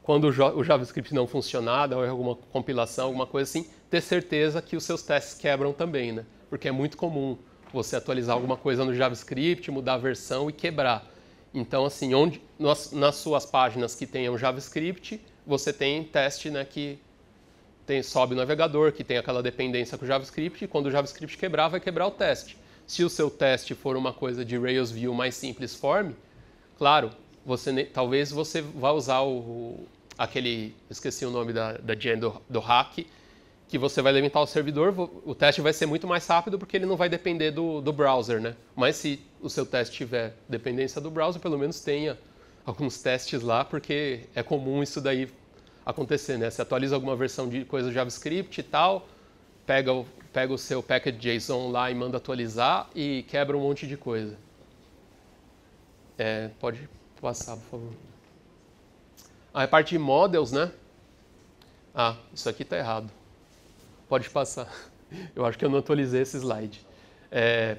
[SPEAKER 1] quando o JavaScript não funcionar, ou alguma compilação, alguma coisa assim, ter certeza que os seus testes quebram também, né? Porque é muito comum você atualizar alguma coisa no JavaScript, mudar a versão e quebrar. Então, assim, onde nas, nas suas páginas que tenham JavaScript, você tem teste, né, que tem, sobe o navegador, que tem aquela dependência com o JavaScript, e quando o JavaScript quebrar, vai quebrar o teste. Se o seu teste for uma coisa de Rails View mais simples form, claro, você talvez você vá usar o, aquele, esqueci o nome da, da gen do, do hack, que você vai alimentar o servidor, o teste vai ser muito mais rápido porque ele não vai depender do, do browser, né? Mas se o seu teste tiver dependência do browser, pelo menos tenha alguns testes lá, porque é comum isso daí acontecer, né? Você atualiza alguma versão de coisa JavaScript e tal, pega o, pega o seu package JSON lá e manda atualizar e quebra um monte de coisa. É, pode passar, por favor. Ah, é parte de models, né? Ah, isso aqui está errado. Pode passar. Eu acho que eu não atualizei esse slide. É,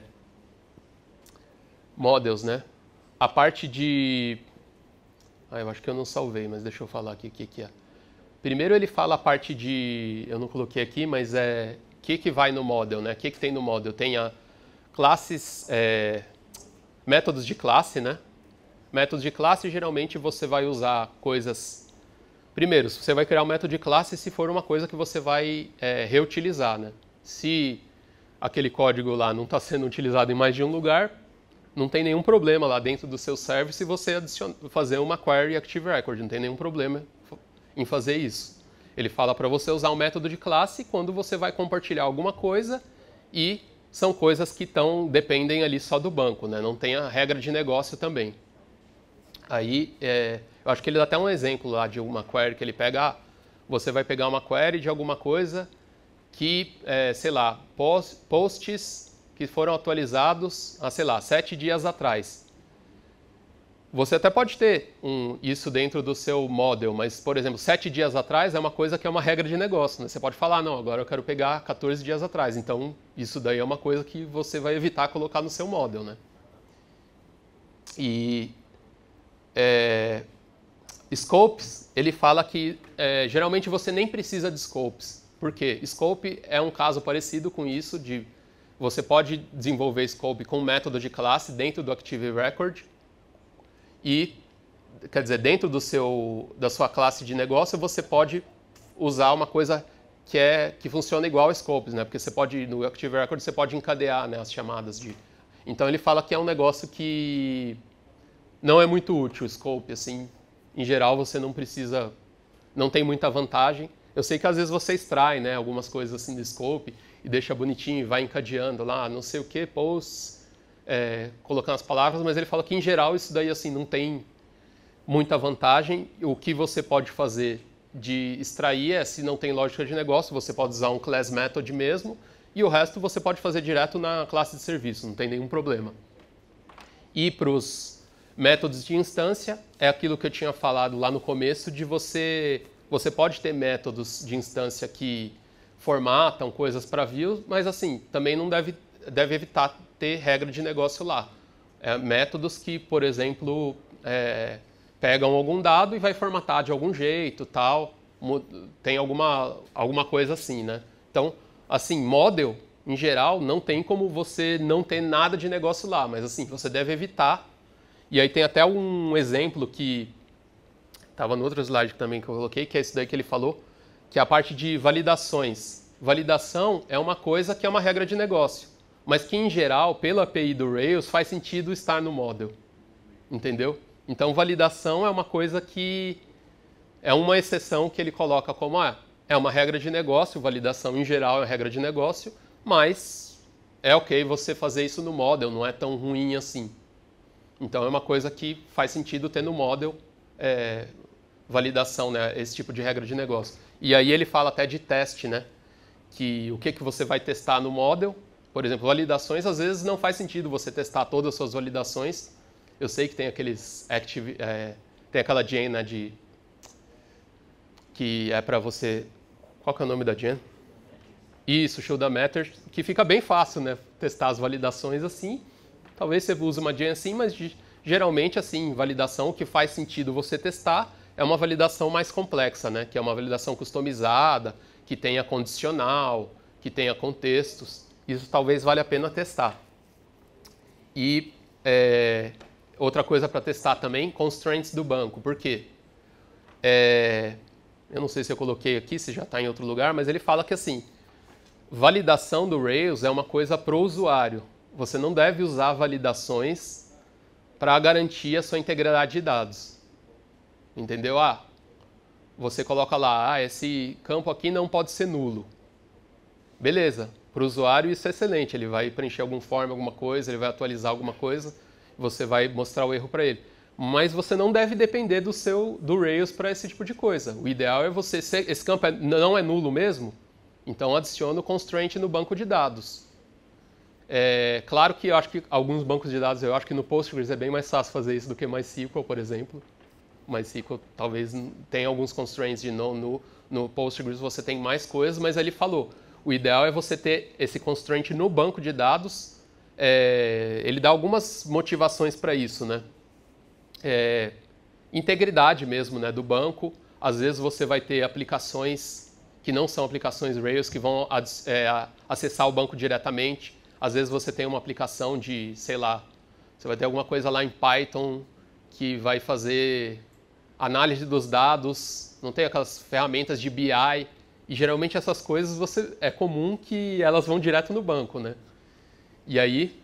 [SPEAKER 1] models, né? A parte de. Ah, eu acho que eu não salvei, mas deixa eu falar aqui o que, que é. Primeiro ele fala a parte de. Eu não coloquei aqui, mas é. O que, que vai no model, né? O que, que tem no model? Tem a classes. É, métodos de classe, né? Métodos de classe, geralmente você vai usar coisas... Primeiro, você vai criar um método de classe se for uma coisa que você vai é, reutilizar. Né? Se aquele código lá não está sendo utilizado em mais de um lugar, não tem nenhum problema lá dentro do seu service você fazer uma query active record, não tem nenhum problema em fazer isso. Ele fala para você usar um método de classe quando você vai compartilhar alguma coisa e são coisas que tão, dependem ali só do banco, né? não tem a regra de negócio também. Aí, é, eu acho que ele dá até um exemplo lá de uma query que ele pega. Ah, você vai pegar uma query de alguma coisa que, é, sei lá, post, posts que foram atualizados há, sei lá, sete dias atrás. Você até pode ter um, isso dentro do seu model, mas, por exemplo, sete dias atrás é uma coisa que é uma regra de negócio. Né? Você pode falar, não, agora eu quero pegar 14 dias atrás. Então, isso daí é uma coisa que você vai evitar colocar no seu model. Né? E é, scopes, ele fala que é, geralmente você nem precisa de scopes. Por quê? Scope é um caso parecido com isso de você pode desenvolver scope com método de classe dentro do Active Record e quer dizer, dentro do seu da sua classe de negócio, você pode usar uma coisa que é que funciona igual a scopes, né? Porque você pode no Active Record você pode encadear, né, as chamadas de. Então ele fala que é um negócio que não é muito útil o scope, assim. Em geral, você não precisa, não tem muita vantagem. Eu sei que às vezes você extrai, né, algumas coisas assim do scope e deixa bonitinho e vai encadeando lá, não sei o que, posts, é, colocando as palavras, mas ele fala que em geral isso daí, assim, não tem muita vantagem. O que você pode fazer de extrair é, se não tem lógica de negócio, você pode usar um class method mesmo e o resto você pode fazer direto na classe de serviço, não tem nenhum problema. E para os Métodos de instância é aquilo que eu tinha falado lá no começo de você você pode ter métodos de instância que formatam coisas para views, mas assim, também não deve deve evitar ter regra de negócio lá. É, métodos que, por exemplo, é, pegam algum dado e vai formatar de algum jeito, tal, tem alguma alguma coisa assim, né? Então, assim, model em geral não tem como você não ter nada de negócio lá, mas assim, você deve evitar e aí tem até um exemplo que estava no outro slide também que eu coloquei, que é esse daí que ele falou, que é a parte de validações. Validação é uma coisa que é uma regra de negócio, mas que em geral, pela API do Rails, faz sentido estar no model. Entendeu? Então, validação é uma coisa que é uma exceção que ele coloca como ah, é uma regra de negócio, validação em geral é uma regra de negócio, mas é ok você fazer isso no model, não é tão ruim assim. Então é uma coisa que faz sentido ter no model é, validação, né, esse tipo de regra de negócio. E aí ele fala até de teste, né, que o que, que você vai testar no model. Por exemplo, validações, às vezes não faz sentido você testar todas as suas validações. Eu sei que tem aqueles active, é, tem aquela gen né, de que é para você, qual que é o nome da gen? Isso, Show da Matter, que fica bem fácil, né, testar as validações assim. Talvez você use uma Jam assim, mas geralmente assim, validação que faz sentido você testar é uma validação mais complexa, né? Que é uma validação customizada, que tenha condicional, que tenha contextos. Isso talvez valha a pena testar. E é, outra coisa para testar também, constraints do banco. Por quê? É, eu não sei se eu coloquei aqui, se já está em outro lugar, mas ele fala que assim, validação do Rails é uma coisa para o usuário você não deve usar validações para garantir a sua integridade de dados. Entendeu? Ah, você coloca lá, ah, esse campo aqui não pode ser nulo. Beleza, para o usuário isso é excelente, ele vai preencher algum form, alguma coisa, ele vai atualizar alguma coisa, você vai mostrar o erro para ele. Mas você não deve depender do seu do Rails para esse tipo de coisa. O ideal é você, esse campo é, não é nulo mesmo, então adiciona o constraint no banco de dados. É, claro que eu acho que alguns bancos de dados, eu acho que no Postgres é bem mais fácil fazer isso do que MySQL, por exemplo. MySQL talvez tenha alguns constraints de não no, no Postgres você tem mais coisas, mas ele falou, o ideal é você ter esse constraint no banco de dados. É, ele dá algumas motivações para isso, né? É, integridade mesmo, né, do banco. Às vezes você vai ter aplicações que não são aplicações Rails que vão é, acessar o banco diretamente às vezes você tem uma aplicação de, sei lá, você vai ter alguma coisa lá em Python que vai fazer análise dos dados, não tem aquelas ferramentas de BI, e geralmente essas coisas você é comum que elas vão direto no banco, né? E aí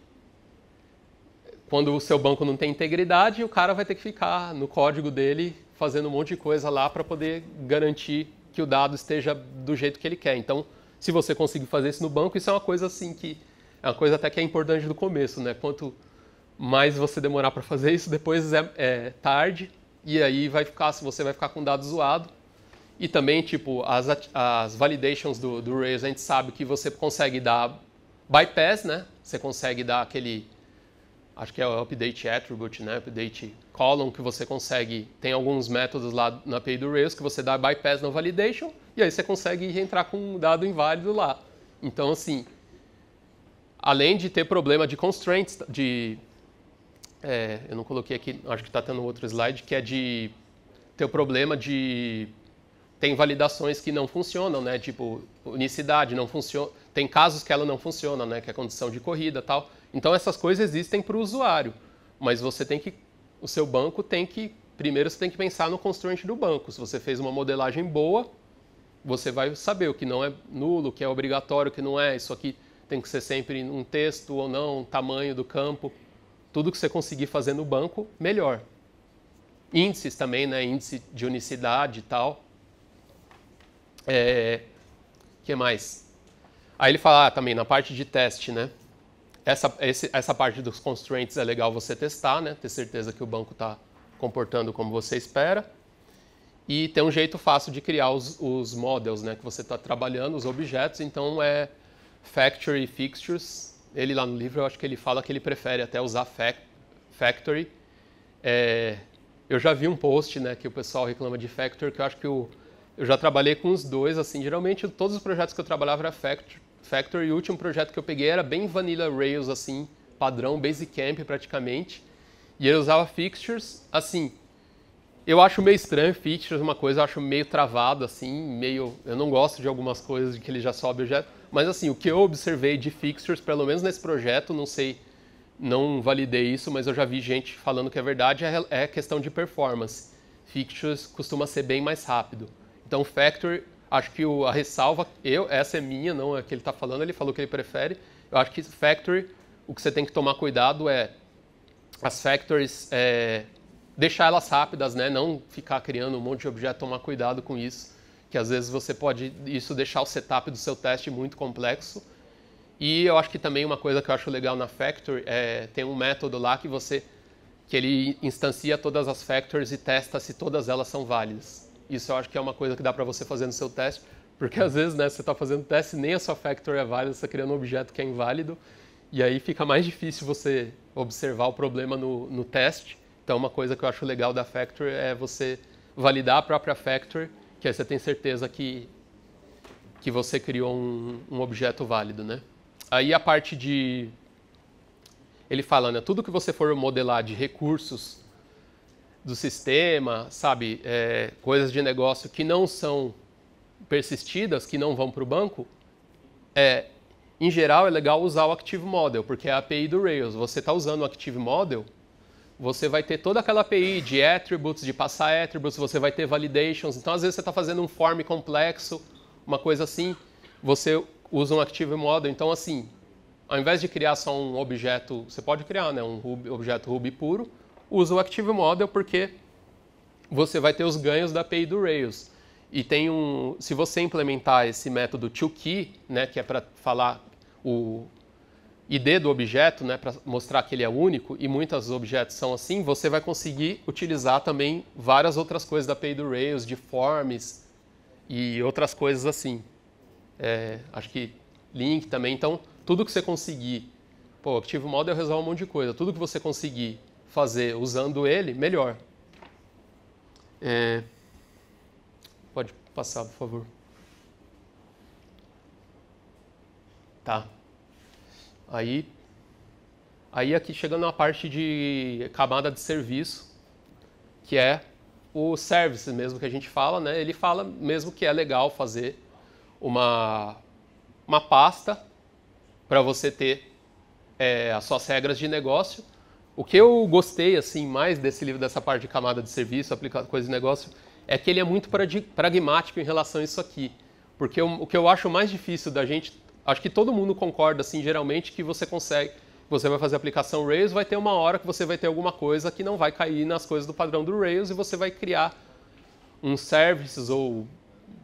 [SPEAKER 1] quando o seu banco não tem integridade, o cara vai ter que ficar no código dele fazendo um monte de coisa lá para poder garantir que o dado esteja do jeito que ele quer. Então, se você conseguir fazer isso no banco, isso é uma coisa assim que é uma coisa até que é importante do começo, né? Quanto mais você demorar para fazer isso, depois é, é, tarde e aí vai ficar, se você vai ficar com dado zoado. E também, tipo, as, as validations do, do Rails, a gente sabe que você consegue dar bypass, né? Você consegue dar aquele, acho que é o update attribute, né? Update column que você consegue, tem alguns métodos lá na API do Rails que você dá bypass no validation e aí você consegue entrar com um dado inválido lá. Então, assim, além de ter problema de constraints, de. É, eu não coloquei aqui, acho que está tendo outro slide, que é de ter o problema de. Tem validações que não funcionam, né? Tipo, unicidade não funciona. Tem casos que ela não funciona, né? Que é condição de corrida tal. Então, essas coisas existem para o usuário, mas você tem que. O seu banco tem que. Primeiro, você tem que pensar no constraint do banco. Se você fez uma modelagem boa, você vai saber o que não é nulo, o que é obrigatório, o que não é. Isso aqui tem que ser sempre um texto ou não, um tamanho do campo. Tudo que você conseguir fazer no banco, melhor. Índices também, né? Índice de unicidade e tal. É, que mais? Aí ele fala ah, também na parte de teste, né? Essa, esse, essa parte dos constraints é legal você testar, né? Ter certeza que o banco está comportando como você espera. E tem um jeito fácil de criar os, os models, né? Que você está trabalhando, os objetos. Então é Factory Fixtures, ele lá no livro eu acho que ele fala que ele prefere até usar Factory. É, eu já vi um post né, que o pessoal reclama de Factory, que eu acho que eu já trabalhei com os dois. assim Geralmente todos os projetos que eu trabalhava era Factory, e o último projeto que eu peguei era bem Vanilla Rails, assim, padrão, Basecamp praticamente. E eu usava Fixtures, assim, eu acho meio estranho features, é uma coisa eu acho meio travado, assim, meio. Eu não gosto de algumas coisas de que ele já sobe objeto. Mas assim, o que eu observei de fixtures, pelo menos nesse projeto, não sei, não validei isso, mas eu já vi gente falando que é verdade, é, é questão de performance. Fixtures costuma ser bem mais rápido. Então, factor, acho que o, a ressalva, eu, essa é minha, não é que ele está falando, ele falou que ele prefere. Eu acho que factor, o que você tem que tomar cuidado é as factors, é, deixar elas rápidas, né? Não ficar criando um monte de objeto, tomar cuidado com isso que às vezes você pode isso deixar o setup do seu teste muito complexo. E eu acho que também uma coisa que eu acho legal na Factory é tem um método lá que você que ele instancia todas as factors e testa se todas elas são válidas. Isso eu acho que é uma coisa que dá para você fazer no seu teste, porque às vezes né, você está fazendo teste nem a sua factor é válida, você está criando um objeto que é inválido, e aí fica mais difícil você observar o problema no, no teste. Então, uma coisa que eu acho legal da factor é você validar a própria factor que aí você tem certeza que, que você criou um, um objeto válido, né? Aí a parte de... Ele fala, né? Tudo que você for modelar de recursos do sistema, sabe? É, coisas de negócio que não são persistidas, que não vão para o banco, é, em geral é legal usar o Active Model, porque é a API do Rails. Você está usando o Active Model você vai ter toda aquela API de attributes, de passar attributes, você vai ter validations. Então, às vezes, você está fazendo um form complexo, uma coisa assim, você usa um Active Model. Então, assim, ao invés de criar só um objeto, você pode criar né, um Ruby, objeto Ruby puro, usa o Active Model porque você vai ter os ganhos da API do Rails. E tem um, se você implementar esse método toKey, né, que é para falar o ID do objeto, né, para mostrar que ele é único, e muitos objetos são assim, você vai conseguir utilizar também várias outras coisas da API do Rails, de forms e outras coisas assim. É, acho que link também. Então, tudo que você conseguir, pô, Active Model resolve um monte de coisa. Tudo que você conseguir fazer usando ele, melhor. É, pode passar, por favor. Tá. Aí, aí aqui chegando na parte de camada de serviço, que é o service mesmo que a gente fala, né? Ele fala mesmo que é legal fazer uma, uma pasta para você ter é, as suas regras de negócio. O que eu gostei assim mais desse livro, dessa parte de camada de serviço, aplicar coisa de negócio, é que ele é muito pragmático em relação a isso aqui. Porque o, o que eu acho mais difícil da gente acho que todo mundo concorda, assim, geralmente, que você consegue. Você vai fazer a aplicação Rails, vai ter uma hora que você vai ter alguma coisa que não vai cair nas coisas do padrão do Rails e você vai criar um services ou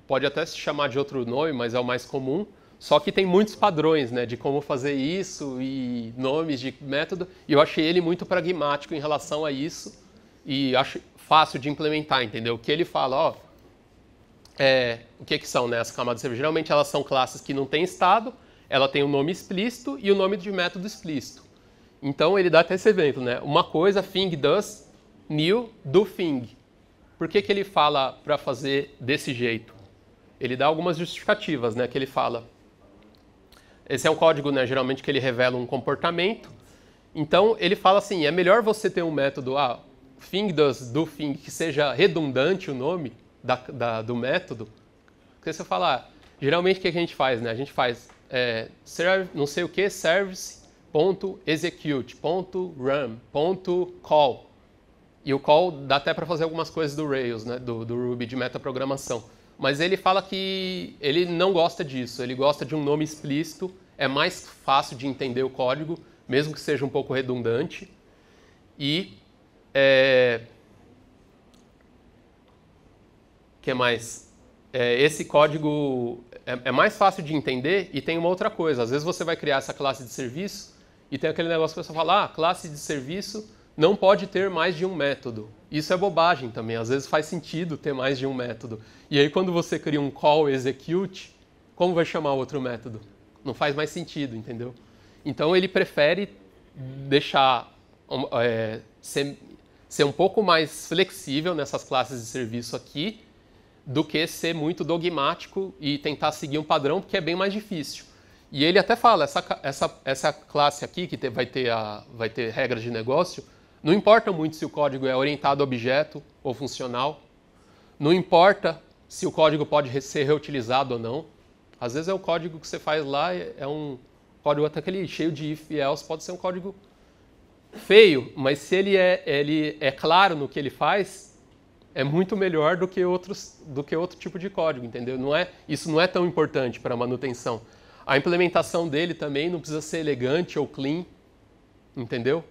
[SPEAKER 1] pode até se chamar de outro nome, mas é o mais comum. Só que tem muitos padrões, né, de como fazer isso e nomes de método. E eu achei ele muito pragmático em relação a isso e acho fácil de implementar, entendeu? Que ele fala, ó, é, o que, que são né, as camadas de serviço? Geralmente elas são classes que não têm estado, ela tem o um nome explícito e o um nome de método explícito. Então ele dá até esse evento, né? Uma coisa, thing does, new, do thing. Por que, que ele fala para fazer desse jeito? Ele dá algumas justificativas, né? Que ele fala. Esse é um código, né? Geralmente que ele revela um comportamento. Então ele fala assim: é melhor você ter um método, ah, thing does, do thing, que seja redundante o nome, da, da, do método, porque você fala, ah, geralmente o que a gente faz, né? A gente faz é, serve, não sei o que, service.execute.run.call. E o call dá até para fazer algumas coisas do Rails, né? do, do Ruby, de metaprogramação. Mas ele fala que ele não gosta disso, ele gosta de um nome explícito, é mais fácil de entender o código, mesmo que seja um pouco redundante. E é, que é mais? É, esse código é, é, mais fácil de entender e tem uma outra coisa. Às vezes você vai criar essa classe de serviço e tem aquele negócio que você fala, ah, classe de serviço não pode ter mais de um método. Isso é bobagem também. Às vezes faz sentido ter mais de um método. E aí quando você cria um call execute, como vai chamar outro método? Não faz mais sentido, entendeu? Então ele prefere deixar é, ser, ser um pouco mais flexível nessas classes de serviço aqui do que ser muito dogmático e tentar seguir um padrão, porque é bem mais difícil. E ele até fala, essa, essa, essa classe aqui, que vai, ter a, vai ter regras de negócio, não importa muito se o código é orientado a objeto ou funcional, não importa se o código pode ser reutilizado ou não. Às vezes é o código que você faz lá, é, é um código até aquele cheio de if e else, pode ser um código feio, mas se ele é, ele é claro no que ele faz, é muito melhor do que outros do que outro tipo de código, entendeu? Não é isso não é tão importante para manutenção. A implementação dele também não precisa ser elegante ou clean, entendeu?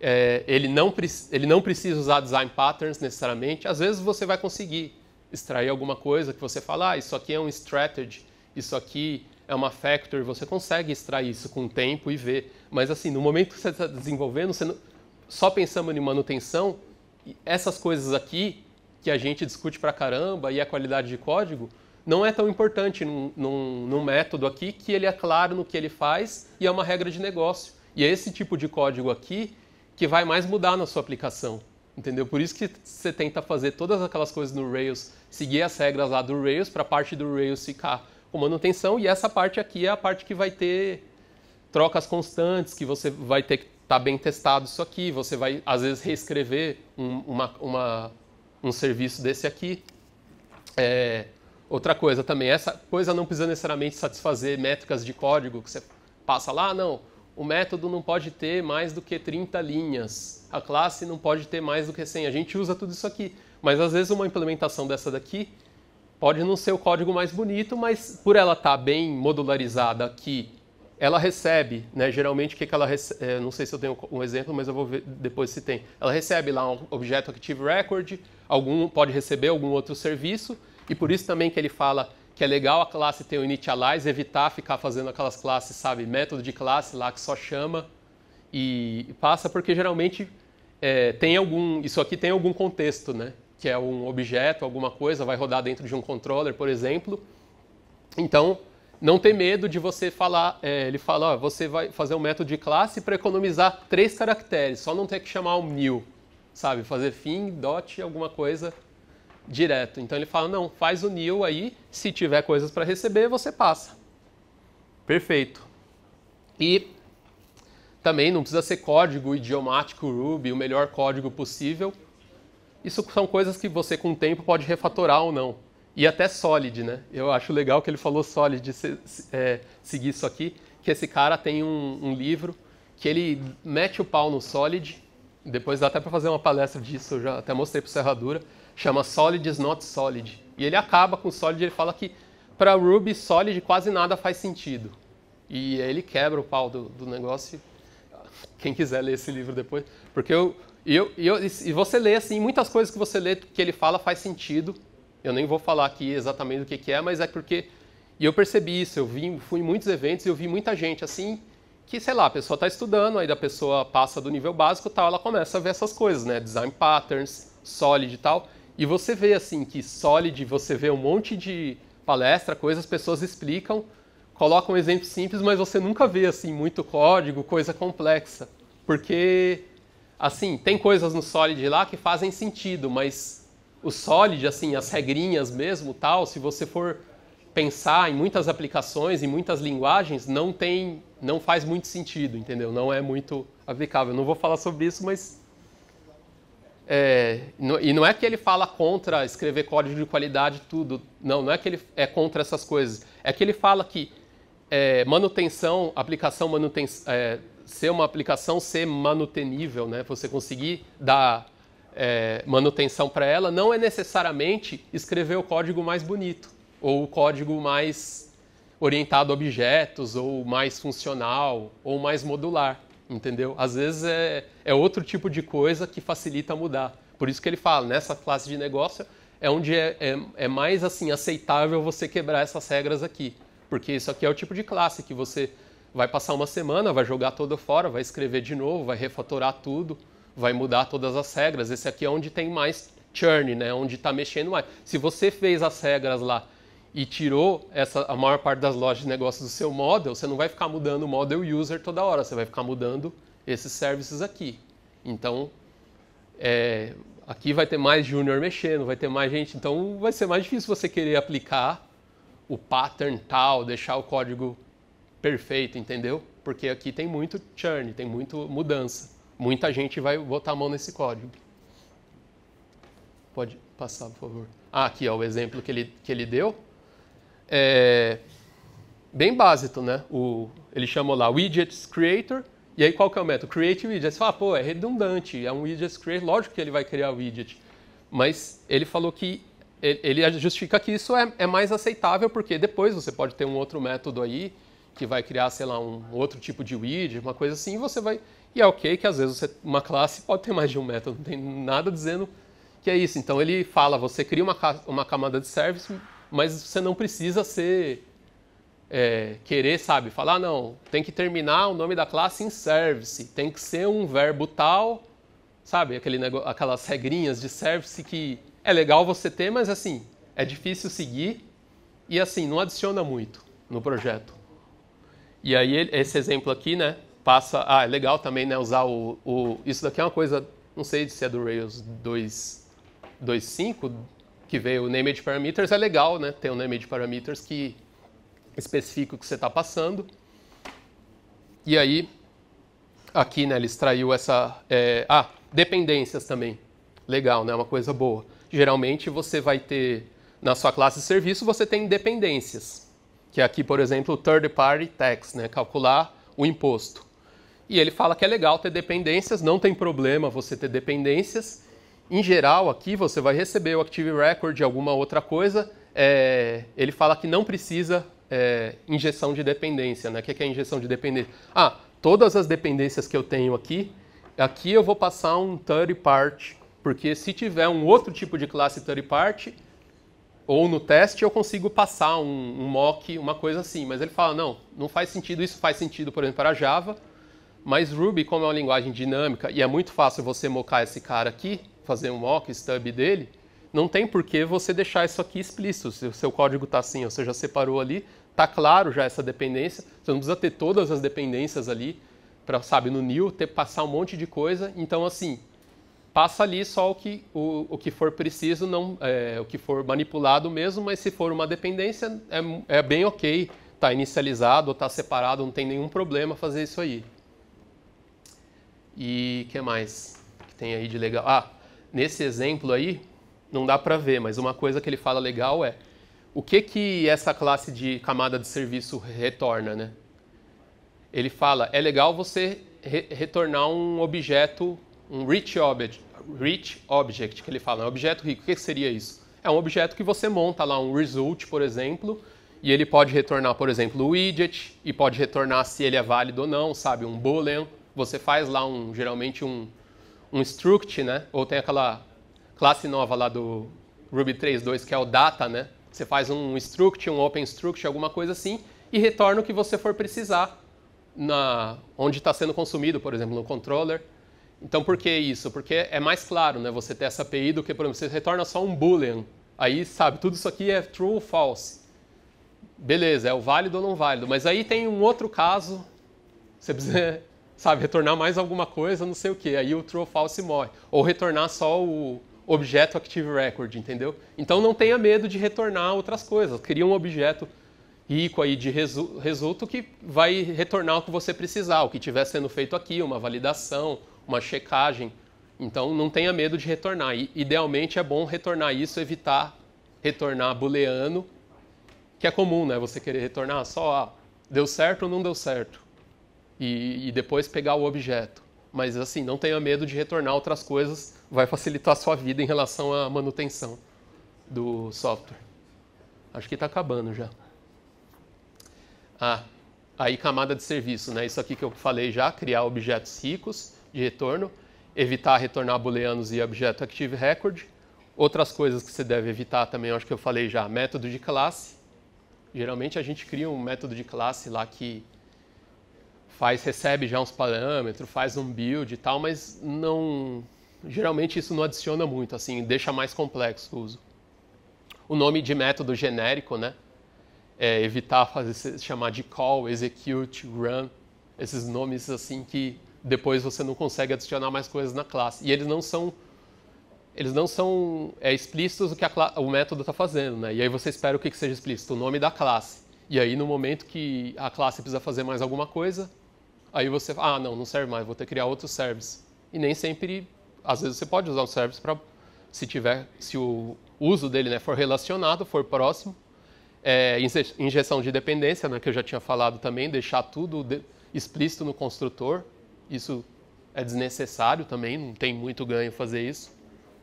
[SPEAKER 1] É, ele, não, ele não precisa usar design patterns necessariamente. Às vezes você vai conseguir extrair alguma coisa que você fala, ah, isso aqui é um strategy, isso aqui é uma factor, você consegue extrair isso com o tempo e ver. Mas assim, no momento que você está desenvolvendo, você não, só pensando em manutenção, essas coisas aqui, que a gente discute pra caramba, e a qualidade de código, não é tão importante num, num, num, método aqui que ele é claro no que ele faz e é uma regra de negócio. E é esse tipo de código aqui que vai mais mudar na sua aplicação. Entendeu? Por isso que você tenta fazer todas aquelas coisas no Rails, seguir as regras lá do Rails para a parte do Rails ficar com manutenção e essa parte aqui é a parte que vai ter trocas constantes, que você vai ter que está bem testado isso aqui, você vai às vezes reescrever um, uma, uma, um serviço desse aqui. É, outra coisa também, essa coisa não precisa necessariamente satisfazer métricas de código que você passa lá, não. O método não pode ter mais do que 30 linhas, a classe não pode ter mais do que 100. A gente usa tudo isso aqui, mas às vezes uma implementação dessa daqui pode não ser o código mais bonito, mas por ela estar tá bem modularizada aqui ela recebe, né, geralmente o que, que ela recebe, é, não sei se eu tenho um exemplo, mas eu vou ver depois se tem. Ela recebe lá um objeto Active Record, algum pode receber algum outro serviço, e por isso também que ele fala que é legal a classe ter o initialize, evitar ficar fazendo aquelas classes, sabe, método de classe lá que só chama e passa, porque geralmente é, tem algum, isso aqui tem algum contexto, né, que é um objeto, alguma coisa, vai rodar dentro de um controller, por exemplo. Então, não ter medo de você falar. É, ele fala, ó, você vai fazer um método de classe para economizar três caracteres, só não ter que chamar o new, sabe? Fazer fim, dot, alguma coisa direto. Então ele fala, não, faz o new aí, se tiver coisas para receber, você passa. Perfeito. E também não precisa ser código idiomático Ruby, o melhor código possível. Isso são coisas que você com o tempo pode refatorar ou não e até Solid, né? Eu acho legal que ele falou Solid, de se, é, seguir isso aqui, que esse cara tem um, um, livro que ele mete o pau no Solid, depois dá até para fazer uma palestra disso, eu já até mostrei para Serradura, chama Solid is not Solid. E ele acaba com Solid, ele fala que para Ruby Solid quase nada faz sentido. E aí ele quebra o pau do, do negócio. Quem quiser ler esse livro depois, porque eu, eu, eu e você lê assim, muitas coisas que você lê que ele fala faz sentido, eu nem vou falar aqui exatamente o que, que é, mas é porque. E eu percebi isso, eu fui em muitos eventos e eu vi muita gente assim, que sei lá, a pessoa está estudando, aí a pessoa passa do nível básico tal, tá, ela começa a ver essas coisas, né? Design patterns, solid e tal. E você vê assim que solid, você vê um monte de palestra, coisas, as pessoas explicam, colocam um exemplo simples, mas você nunca vê assim muito código, coisa complexa, porque assim tem coisas no solid lá que fazem sentido, mas o Solid, assim, as regrinhas mesmo, tal, se você for pensar em muitas aplicações, em muitas linguagens, não tem, não faz muito sentido, entendeu? Não é muito aplicável. Não vou falar sobre isso, mas é, no, e não é que ele fala contra escrever código de qualidade tudo. Não, não é que ele é contra essas coisas. É que ele fala que é, manutenção, aplicação manutenção, é, ser uma aplicação ser manutenível, né? Você conseguir dar é, manutenção para ela, não é necessariamente escrever o código mais bonito ou o código mais orientado a objetos ou mais funcional ou mais modular, entendeu? Às vezes é, é outro tipo de coisa que facilita mudar. Por isso que ele fala, nessa classe de negócio é onde é, é, é mais assim aceitável você quebrar essas regras aqui, porque isso aqui é o tipo de classe que você vai passar uma semana, vai jogar tudo fora, vai escrever de novo, vai refatorar tudo vai mudar todas as regras. Esse aqui é onde tem mais churn, né? Onde está mexendo mais. Se você fez as regras lá e tirou essa, a maior parte das lojas de negócios do seu model, você não vai ficar mudando o model user toda hora, você vai ficar mudando esses services aqui. Então, é, aqui vai ter mais junior mexendo, vai ter mais gente, então vai ser mais difícil você querer aplicar o pattern tal, deixar o código perfeito, entendeu? Porque aqui tem muito churn, tem muita mudança muita gente vai botar a mão nesse código. Pode passar, por favor. Ah, aqui é o exemplo que ele, que ele deu. É bem básico, né? O, ele chamou lá widgets creator. E aí qual que é o método? Create widget. Você fala, pô, é redundante, é um Widgets creator. Lógico que ele vai criar o widget. Mas ele falou que ele justifica que isso é, é mais aceitável porque depois você pode ter um outro método aí que vai criar, sei lá, um outro tipo de widget, uma coisa assim, e você vai. E é ok que às vezes você, uma classe pode ter mais de um método, não tem nada dizendo que é isso. Então ele fala, você cria uma, uma camada de service, mas você não precisa ser. É, querer, sabe, falar, ah, não, tem que terminar o nome da classe em service, tem que ser um verbo tal, sabe, aquele negócio, aquelas regrinhas de service que é legal você ter, mas assim, é difícil seguir e assim, não adiciona muito no projeto. E aí ele, esse exemplo aqui, né, passa... Ah, é legal também, né, usar o, o... Isso daqui é uma coisa, não sei se é do Rails 2.5, que veio o Named Parameters, é legal, né, ter um Named Parameters que especifica o que você está passando. E aí, aqui, né, ele extraiu essa... É, ah, dependências também. Legal, né, uma coisa boa. Geralmente você vai ter, na sua classe de serviço, você tem dependências que é aqui, por exemplo, o third party tax, né, calcular o imposto. E ele fala que é legal ter dependências, não tem problema você ter dependências. Em geral, aqui você vai receber o Active Record e alguma outra coisa. É, ele fala que não precisa é, injeção de dependência. Né? O que é injeção de dependência? Ah, todas as dependências que eu tenho aqui, aqui eu vou passar um third party, porque se tiver um outro tipo de classe third party, ou no teste eu consigo passar um, um, mock, uma coisa assim. Mas ele fala, não, não faz sentido, isso faz sentido, por exemplo, para Java, mas Ruby, como é uma linguagem dinâmica e é muito fácil você mocar esse cara aqui, fazer um mock, stub dele, não tem por que você deixar isso aqui explícito. Se o seu código está assim, você já separou ali, está claro já essa dependência, você não precisa ter todas as dependências ali para, sabe, no new, ter passar um monte de coisa. Então, assim, passa ali só o que, o, o que for preciso, não é, o que for manipulado mesmo, mas se for uma dependência, é, é bem ok, está inicializado ou está separado, não tem nenhum problema fazer isso aí. E que mais que tem aí de legal? Ah, nesse exemplo aí, não dá para ver, mas uma coisa que ele fala legal é o que, que essa classe de camada de serviço retorna, né? Ele fala, é legal você re retornar um objeto um rich object, rich object que ele fala, um objeto rico. O que seria isso? É um objeto que você monta lá um result, por exemplo, e ele pode retornar, por exemplo, o widget e pode retornar se ele é válido ou não, sabe, um boolean. Você faz lá um geralmente um um struct, né? Ou tem aquela classe nova lá do Ruby 3.2 que é o data, né? Você faz um struct, um open struct, alguma coisa assim e retorna o que você for precisar na onde está sendo consumido, por exemplo, no controller. Então por que isso? Porque é mais claro, né? Você ter essa API do que, por exemplo, você retorna só um boolean. Aí, sabe, tudo isso aqui é true ou false. Beleza, é o válido ou não válido. Mas aí tem um outro caso, você precisa, sabe, retornar mais alguma coisa, não sei o quê. Aí o true ou false morre. Ou retornar só o objeto active record, entendeu? Então não tenha medo de retornar outras coisas. Cria um objeto rico aí de resulto que vai retornar o que você precisar, o que estiver sendo feito aqui, uma validação, uma checagem. Então não tenha medo de retornar. idealmente é bom retornar isso, evitar retornar booleano, que é comum, né? Você querer retornar só ah, deu certo ou não deu certo. E, e depois pegar o objeto. Mas assim, não tenha medo de retornar outras coisas, vai facilitar a sua vida em relação à manutenção do software. Acho que está acabando já. Ah, aí camada de serviço, né? Isso aqui que eu falei já, criar objetos ricos de retorno, evitar retornar booleanos e objeto active record. Outras coisas que você deve evitar também, acho que eu falei já, método de classe. Geralmente a gente cria um método de classe lá que faz, recebe já uns parâmetros, faz um build e tal, mas não, geralmente isso não adiciona muito, assim, deixa mais complexo o uso. O nome de método genérico, né? É evitar fazer, chamar de call, execute, run, esses nomes assim que depois você não consegue adicionar mais coisas na classe. E eles não são eles não são é, explícitos o que a, o método está fazendo, né? E aí você espera o que, que seja explícito, o nome da classe. E aí no momento que a classe precisa fazer mais alguma coisa, aí você, ah, não, não serve mais, vou ter que criar outro service. E nem sempre, às vezes você pode usar o service para se tiver, se o uso dele né, for relacionado, for próximo, é, injeção de dependência, né, que eu já tinha falado também, deixar tudo de, explícito no construtor, isso é desnecessário também, não tem muito ganho fazer isso.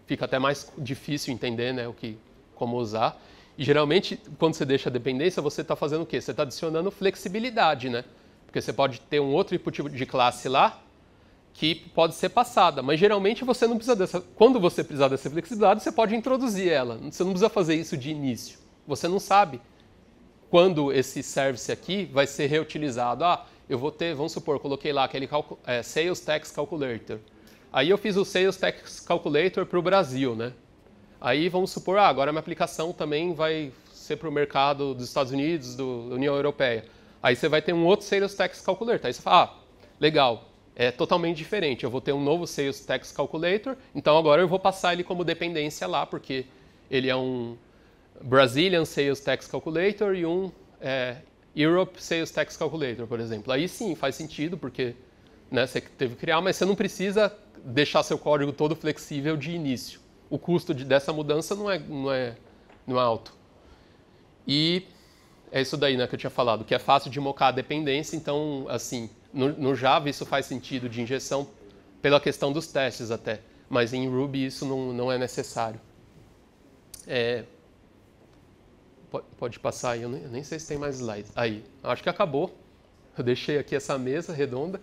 [SPEAKER 1] Fica até mais difícil entender né, o que, como usar. E geralmente, quando você deixa a dependência, você está fazendo o quê? Você está adicionando flexibilidade, né? Porque você pode ter um outro tipo de classe lá que pode ser passada, mas geralmente você não precisa dessa. Quando você precisar dessa flexibilidade, você pode introduzir ela. Você não precisa fazer isso de início. Você não sabe quando esse service aqui vai ser reutilizado. Ah, eu vou ter, vamos supor, coloquei lá aquele é, Sales Tax Calculator. Aí eu fiz o Sales Tax Calculator para o Brasil, né? Aí vamos supor, ah, agora minha aplicação também vai ser para o mercado dos Estados Unidos, do, da União Europeia. Aí você vai ter um outro Sales Tax Calculator. Aí você fala, ah, legal, é totalmente diferente. Eu vou ter um novo Sales Tax Calculator, então agora eu vou passar ele como dependência lá, porque ele é um Brazilian Sales Tax Calculator e um é, Europe Sales Tax Calculator, por exemplo. Aí sim faz sentido, porque né, você teve que criar, mas você não precisa deixar seu código todo flexível de início. O custo de, dessa mudança não é, não, é, não é alto. E é isso daí né, que eu tinha falado, que é fácil de mocar a dependência, então, assim, no, no Java isso faz sentido de injeção pela questão dos testes até, mas em Ruby isso não, não é necessário. É, Pode, passar aí, eu nem, sei se tem mais slides. Aí, acho que acabou. Eu deixei aqui essa mesa redonda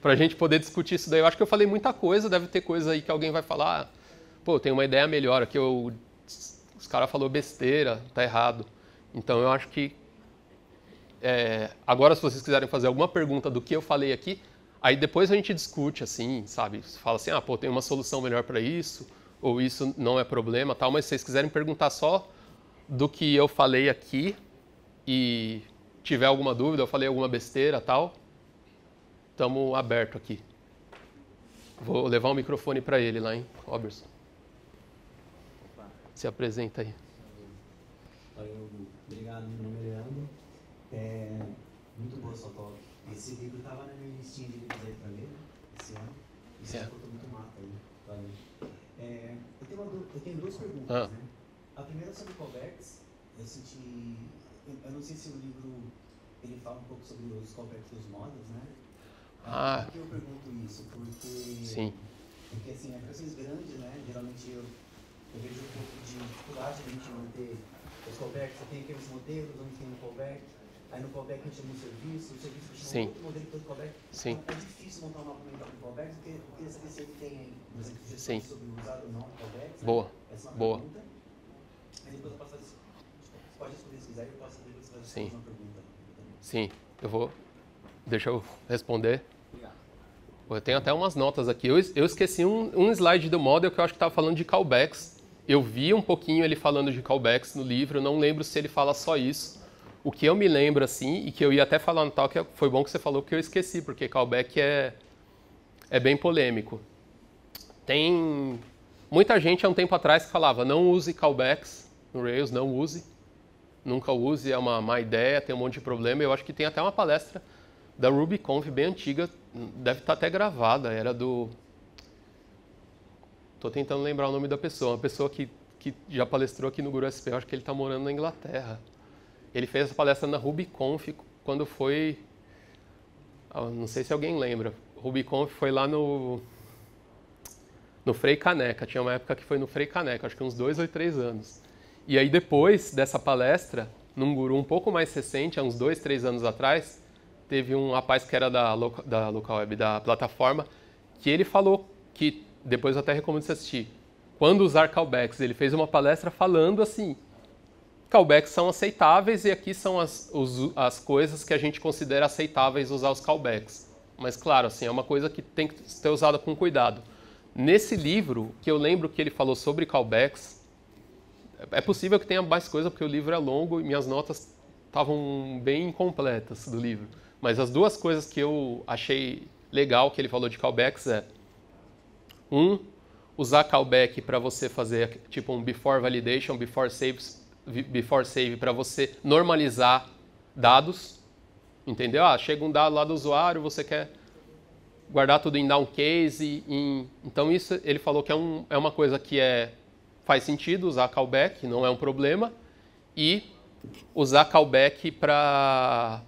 [SPEAKER 1] para a gente poder discutir isso daí. Eu acho que eu falei muita coisa, deve ter coisa aí que alguém vai falar. Ah, pô, tem uma ideia melhor, Aqui eu, os caras falou besteira, tá errado. Então eu acho que é, agora se vocês quiserem fazer alguma pergunta do que eu falei aqui, aí depois a gente discute assim, sabe? Fala assim, ah, pô, tem uma solução melhor para isso, ou isso não é problema, tal. Mas se vocês quiserem perguntar só do que eu falei aqui e tiver alguma dúvida, eu falei alguma besteira tal, estamos aberto aqui. Vou levar o microfone para ele lá, hein, Robertson. Se apresenta aí.
[SPEAKER 2] Valeu, obrigado. Meu nome é Leandro. É, muito boa sua talk. Esse livro estava na minha listinha de livros aí para ler esse ano. Isso é. ficou muito mata aí. Valeu. É, eu, tenho uma, eu tenho duas perguntas, ah. né? A primeira sobre callbacks, eu senti. Eu não sei se o livro ele fala um pouco sobre os callbacks dos modos, né? Ah. Por que eu pergunto isso? Porque. Sim. Porque assim, é aplicações grandes, né? Geralmente eu, eu vejo um pouco de dificuldade a gente manter os callbacks, você tem aqueles modelos onde tem um callback, aí no callback a gente chama um serviço, o serviço chama outro modelo que tem callback. Sim. é difícil montar uma comentário com callbacks, porque eu queria saber se ele tem aí, por exemplo, sugestões sobre usar ou não callbacks. Boa. Né? Boa. É pergunta.
[SPEAKER 1] Sim. Sim, eu vou. Deixa eu responder. Eu tenho até umas notas aqui. Eu, eu esqueci um, um, slide do model que eu acho que estava falando de callbacks. Eu vi um pouquinho ele falando de callbacks no livro, não lembro se ele fala só isso. O que eu me lembro, assim, e que eu ia até falar no tal, que é, foi bom que você falou, porque eu esqueci, porque callback é, é bem polêmico. Tem Muita gente há um tempo atrás falava, não use callbacks no Rails, não use. Nunca use, é uma má ideia, tem um monte de problema. Eu acho que tem até uma palestra da RubyConf bem antiga, deve estar tá até gravada, era do... Estou tentando lembrar o nome da pessoa, uma pessoa que, que já palestrou aqui no Guru SP, eu acho que ele está morando na Inglaterra. Ele fez essa palestra na RubyConf quando foi... Ah, não sei se alguém lembra. RubyConf foi lá no no Frei Caneca. Tinha uma época que foi no Frei Caneca, acho que uns dois ou três anos. E aí depois dessa palestra, num guru um pouco mais recente, há uns dois, três anos atrás, teve um rapaz que era da, da local web, da plataforma, que ele falou que, depois eu até recomendo você assistir, quando usar callbacks, ele fez uma palestra falando assim, callbacks são aceitáveis e aqui são as, os, as coisas que a gente considera aceitáveis usar os callbacks. Mas claro, assim, é uma coisa que tem que ser usada com cuidado. Nesse livro, que eu lembro que ele falou sobre callbacks, é possível que tenha mais coisa, porque o livro é longo e minhas notas estavam bem incompletas do livro. Mas as duas coisas que eu achei legal que ele falou de callbacks é: um, usar callback para você fazer tipo um before validation, before save, before save para você normalizar dados, entendeu? Ah, chega um dado lá do usuário, você quer guardar tudo em downcase. Em... Então isso ele falou que é, um, é uma coisa que é, faz sentido usar callback, não é um problema. E usar callback para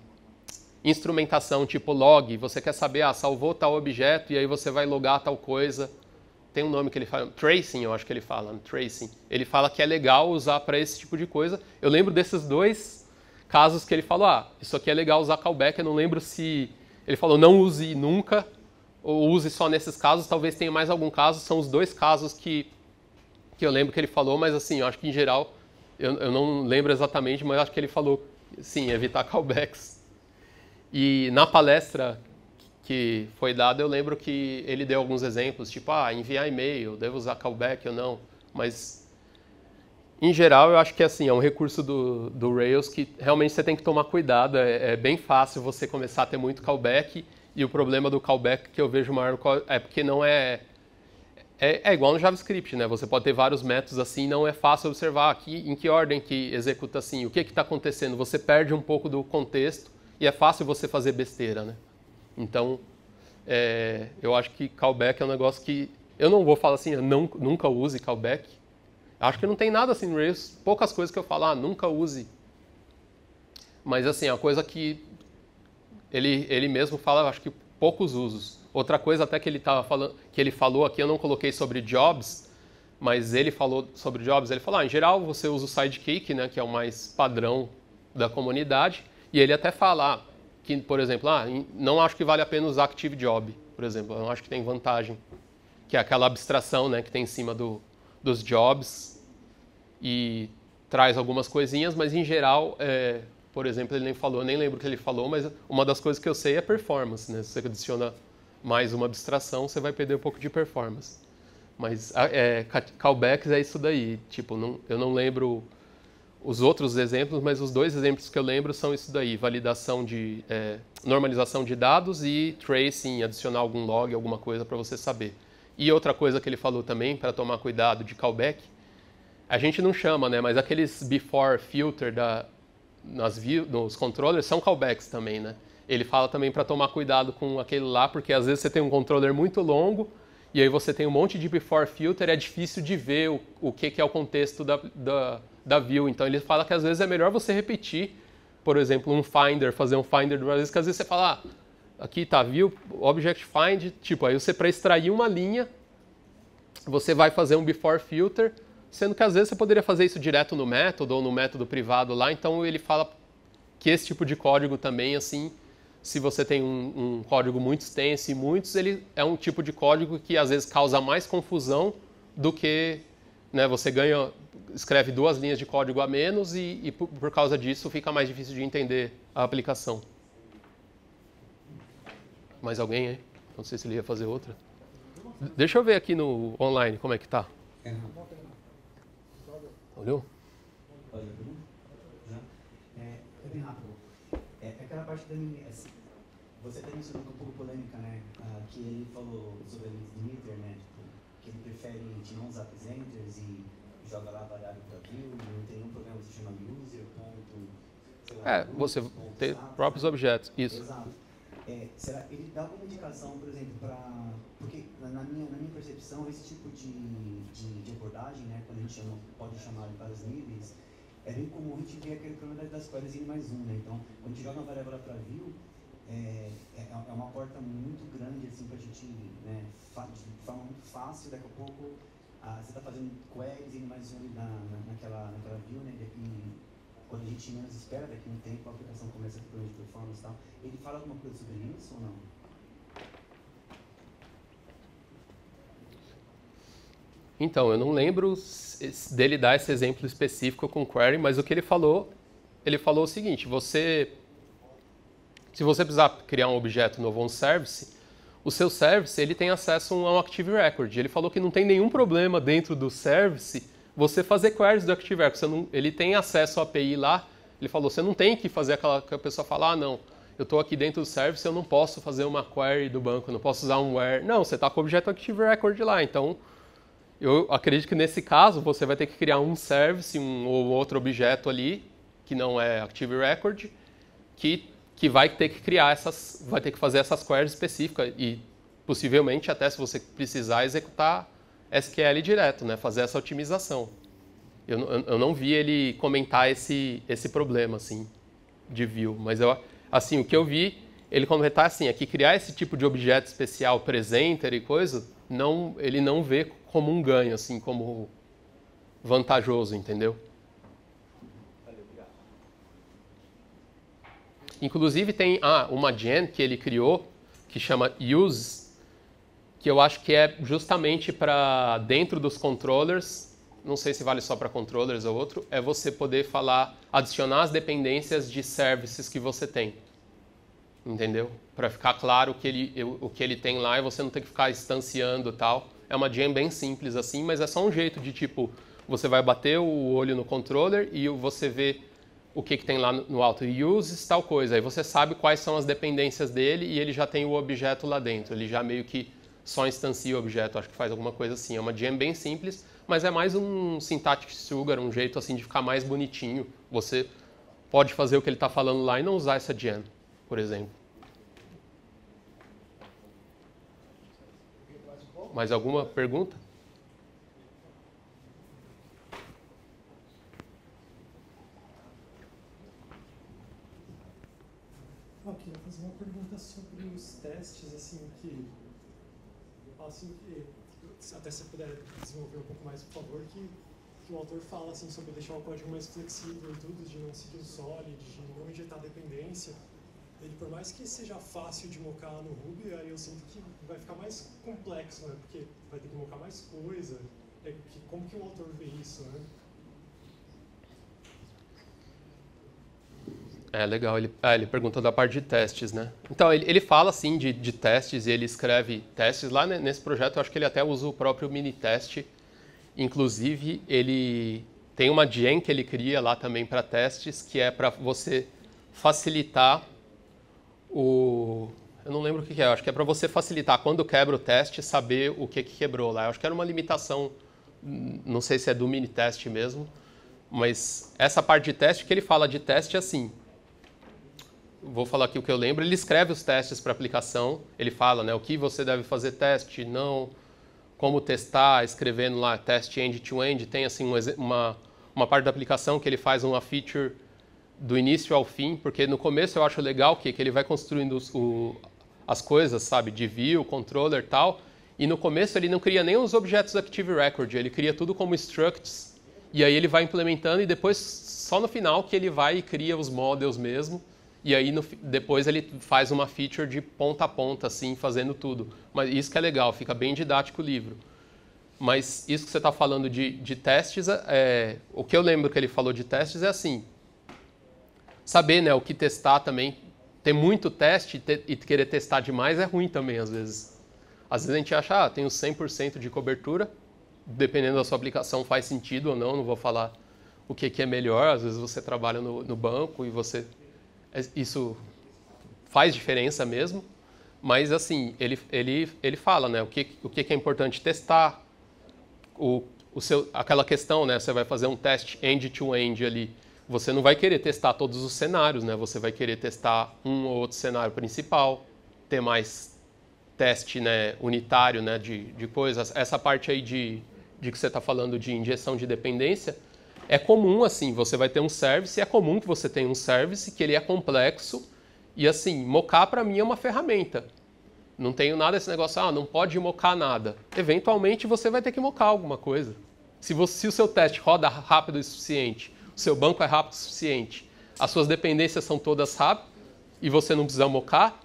[SPEAKER 1] instrumentação tipo log, você quer saber, ah, salvou tal objeto e aí você vai logar tal coisa. Tem um nome que ele fala, tracing, eu acho que ele fala, tracing. Ele fala que é legal usar para esse tipo de coisa. Eu lembro desses dois casos que ele falou, ah, isso aqui é legal usar callback, eu não lembro se ele falou não use nunca use só nesses casos, talvez tenha mais algum caso, são os dois casos que, que eu lembro que ele falou, mas assim, eu acho que em geral, eu, eu não lembro exatamente, mas acho que ele falou, sim, evitar callbacks. E na palestra que foi dada, eu lembro que ele deu alguns exemplos, tipo, ah, enviar e-mail, devo usar callback ou não, mas em geral eu acho que assim, é um recurso do, do Rails que realmente você tem que tomar cuidado, é, é bem fácil você começar a ter muito callback e o problema do callback que eu vejo maior é porque não é, é. É, igual no JavaScript, né? Você pode ter vários métodos assim, não é fácil observar aqui em que ordem que executa assim, o que está acontecendo. Você perde um pouco do contexto e é fácil você fazer besteira, né? Então, é, eu acho que callback é um negócio que eu não vou falar assim, não, nunca use callback. Acho que não tem nada assim no Rails, poucas coisas que eu falo, ah, nunca use. Mas assim, é a coisa que ele, ele mesmo fala, acho que poucos usos. Outra coisa até que ele, tava falando, que ele falou aqui, eu não coloquei sobre jobs, mas ele falou sobre jobs, ele falou, ah, em geral você usa o Sidekick, né, que é o mais padrão da comunidade, e ele até fala ah, que, por exemplo, ah, não acho que vale a pena usar Active Job, por exemplo, eu não acho que tem vantagem, que é aquela abstração né, que tem em cima do, dos jobs e traz algumas coisinhas, mas em geral é, por exemplo, ele nem falou, eu nem lembro o que ele falou, mas uma das coisas que eu sei é performance, né? Se você adiciona mais uma abstração, você vai perder um pouco de performance. Mas é, callbacks é isso daí, tipo, não, eu não lembro os outros exemplos, mas os dois exemplos que eu lembro são isso daí, validação de, é, normalização de dados e tracing, adicionar algum log, alguma coisa para você saber. E outra coisa que ele falou também, para tomar cuidado de callback, a gente não chama, né, mas aqueles before filter da, nas nos controllers são callbacks também, né? Ele fala também para tomar cuidado com aquele lá, porque às vezes você tem um controller muito longo e aí você tem um monte de before filter, é difícil de ver o, o que, que é o contexto da, da, da view. Então ele fala que às vezes é melhor você repetir, por exemplo, um finder, fazer um finder duas vezes, que às vezes você fala, ah, aqui tá view, object find, tipo, aí você para extrair uma linha, você vai fazer um before filter, sendo que às vezes você poderia fazer isso direto no método ou no método privado lá, então ele fala que esse tipo de código também, assim, se você tem um, um código muito extenso e muitos, ele é um tipo de código que às vezes causa mais confusão do que né, você ganha, escreve duas linhas de código a menos e, e por, por causa disso fica mais difícil de entender a aplicação. Mais alguém aí? Não sei se ele ia fazer outra. Deixa eu ver aqui no online como é que está Uhum.
[SPEAKER 2] É. Olhou? Olha, é, é bem rápido. É, é aquela parte da minha. Assim, você tem tá isso um pouco polêmica, né? Ah, que ele falou sobre o Twitter, né? Tipo, que ele prefere tirar uns apresenters e joga lá variável para não Tem nenhum problema se chama user. Ponto,
[SPEAKER 1] lá, é, você tem próprios objetos, isso. Exato.
[SPEAKER 2] É, será ele dá alguma indicação, por exemplo, para porque na minha na minha percepção esse tipo de, de, de abordagem, né, quando a gente chama, pode chamar de vários níveis, é bem comum a gente ver aquele problema das queries em mais um, né? Então, quando a gente joga uma variável para view, é é, é, é, uma porta muito grande assim para a gente, né, de forma muito fácil, daqui a pouco ah, você está fazendo queries em mais um na, naquela naquela view, né? E, quando a gente menos espera, daqui a um tempo a aplicação começa com problemas de performance e tal. Ele fala alguma coisa sobre isso ou não?
[SPEAKER 1] Então, eu não lembro dele dar esse exemplo específico com query, mas o que ele falou, ele falou o seguinte, você se você precisar criar um objeto novo um service, o seu service ele tem acesso a um active record. Ele falou que não tem nenhum problema dentro do service você fazer queries do ActiveX. Não, ele tem acesso à API lá. Ele falou, você não tem que fazer aquela que a pessoa fala, ah, não, eu estou aqui dentro do service, eu não posso fazer uma query do banco, não posso usar um where. Não, você está com o objeto Active Record lá. Então, eu acredito que nesse caso você vai ter que criar um service, um ou outro objeto ali, que não é Active Record, que, que vai ter que criar essas, vai ter que fazer essas queries específicas e possivelmente até se você precisar executar SQL direto, né? fazer essa otimização. Eu, eu, eu não vi ele comentar esse, esse problema assim, de view, mas eu, assim, o que eu vi ele comentar assim, é que criar esse tipo de objeto especial, presenter e coisa, não, ele não vê como um ganho, assim, como vantajoso, entendeu? Inclusive tem ah, uma gen que ele criou, que chama use que eu acho que é justamente para dentro dos controllers, não sei se vale só para controllers ou outro, é você poder falar, adicionar as dependências de services que você tem. Entendeu? Para ficar claro o que, ele, o que ele tem lá e você não tem que ficar instanciando tal. É uma jam bem simples assim, mas é só um jeito de tipo, você vai bater o olho no controller e você vê o que, que tem lá no auto use tal coisa. Aí você sabe quais são as dependências dele e ele já tem o objeto lá dentro. Ele já meio que só instancia o objeto, acho que faz alguma coisa assim. É uma jam bem simples, mas é mais um syntactic sugar, um jeito assim de ficar mais bonitinho. Você pode fazer o que ele está falando lá e não usar essa jam, por exemplo. Mais alguma pergunta?
[SPEAKER 3] assim, até se puder desenvolver um pouco mais, por favor, que, que o autor fala assim, sobre deixar o código mais flexível e tudo, de não seguir o solid, de não injetar dependência. Ele, por mais que seja fácil de mocar no Ruby, aí eu sinto que vai ficar mais complexo, né? Porque vai ter que mocar mais coisa. É, que, como que o autor vê isso, né?
[SPEAKER 1] É, legal. Ele, é, ele perguntou da parte de testes, né? Então, ele, ele fala, assim de, de testes e ele escreve testes. Lá né, nesse projeto, eu acho que ele até usa o próprio mini-teste. Inclusive, ele tem uma gen que ele cria lá também para testes, que é para você facilitar o... Eu não lembro o que, que é, acho que é para você facilitar, quando quebra o teste, saber o que, que quebrou lá. Eu acho que era uma limitação, hum, não sei se é do mini-teste mesmo, mas essa parte de teste que ele fala de teste é assim, vou falar aqui o que eu lembro, ele escreve os testes para aplicação, ele fala né, o que você deve fazer teste, não, como testar, escrevendo lá teste end-to-end, tem assim uma, uma parte da aplicação que ele faz uma feature do início ao fim, porque no começo eu acho legal que, que ele vai construindo o, as coisas, sabe, de view, controller e tal, e no começo ele não cria nem os objetos Active Record, ele cria tudo como structs, e aí ele vai implementando e depois só no final que ele vai e cria os models mesmo, e aí no, depois ele faz uma feature de ponta a ponta, assim, fazendo tudo. Mas isso que é legal, fica bem didático o livro. Mas isso que você está falando de, de testes, é, é, o que eu lembro que ele falou de testes é assim, saber né, o que testar também. Ter muito teste e, ter, e querer testar demais é ruim também, às vezes. Às vezes a gente acha, ah, tenho 100% de cobertura, dependendo da sua aplicação faz sentido ou não, não vou falar o que, que é melhor. Às vezes você trabalha no, no banco e você é, isso faz diferença mesmo, mas assim, ele, ele, ele fala né, o, que, o que é importante testar, o, o seu, aquela questão, né, você vai fazer um teste end-to-end -end ali, você não vai querer testar todos os cenários, né, você vai querer testar um ou outro cenário principal, ter mais teste né, unitário né, de, de coisas. Essa parte aí de, de que você está falando de injeção de dependência, é comum, assim, você vai ter um service, é comum que você tenha um service que ele é complexo, e assim, mocar para mim é uma ferramenta. Não tenho nada esse negócio, ah, não pode mocar nada. Eventualmente você vai ter que mocar alguma coisa. Se, você, se o seu teste roda rápido o suficiente, o seu banco é rápido o suficiente, as suas dependências são todas rápidas e você não precisa mocar,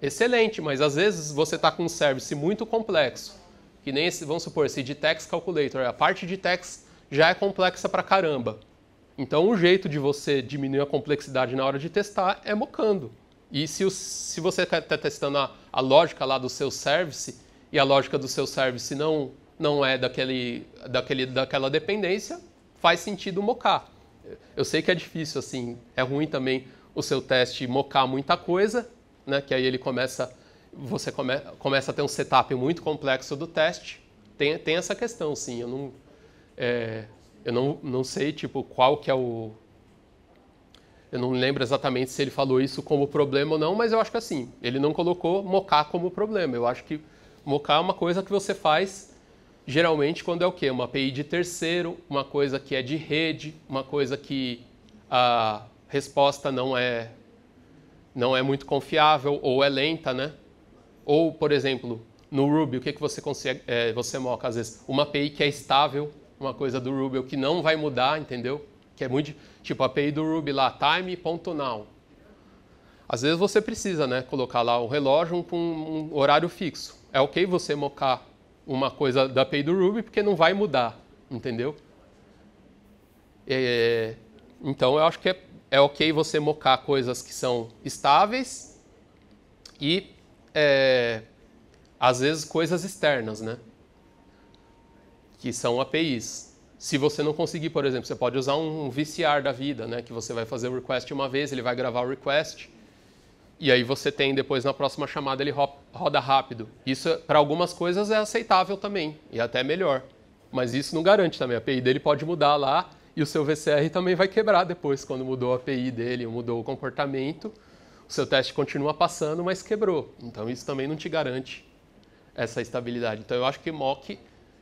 [SPEAKER 1] excelente, mas às vezes você está com um service muito complexo, que nem esse, vamos supor, esse de tax calculator, a parte de tax já é complexa pra caramba. Então, o jeito de você diminuir a complexidade na hora de testar é mocando. E se, se você está tá testando a, a, lógica lá do seu service e a lógica do seu service não, não é daquele, daquele, daquela dependência, faz sentido mocar. Eu sei que é difícil, assim, é ruim também o seu teste mocar muita coisa, né? Que aí ele começa, você come, começa a ter um setup muito complexo do teste. Tem, tem essa questão, sim. Eu não, é, eu não, não sei, tipo, qual que é o... Eu não lembro exatamente se ele falou isso como problema ou não, mas eu acho que assim, ele não colocou mocar como problema. Eu acho que mocar é uma coisa que você faz geralmente quando é o quê? Uma API de terceiro, uma coisa que é de rede, uma coisa que a resposta não é não é muito confiável ou é lenta, né? Ou, por exemplo, no Ruby, o que, que você consegue, é, você moca às vezes? Uma API que é estável, uma coisa do Ruby que não vai mudar, entendeu? Que é muito tipo a API do Ruby lá, time.now. Às vezes você precisa, né, colocar lá o relógio com um horário fixo. É ok você mocar uma coisa da API do Ruby porque não vai mudar, entendeu? É, então eu acho que é, é ok você mocar coisas que são estáveis e é, às vezes coisas externas, né? que são APIs. Se você não conseguir, por exemplo, você pode usar um VCR da vida, né, que você vai fazer o request uma vez, ele vai gravar o request, e aí você tem depois na próxima chamada ele roda rápido. Isso para algumas coisas é aceitável também e é até melhor. Mas isso não garante também. A API dele pode mudar lá e o seu VCR também vai quebrar depois quando mudou a API dele, mudou o comportamento. O seu teste continua passando, mas quebrou. Então isso também não te garante essa estabilidade. Então eu acho que mock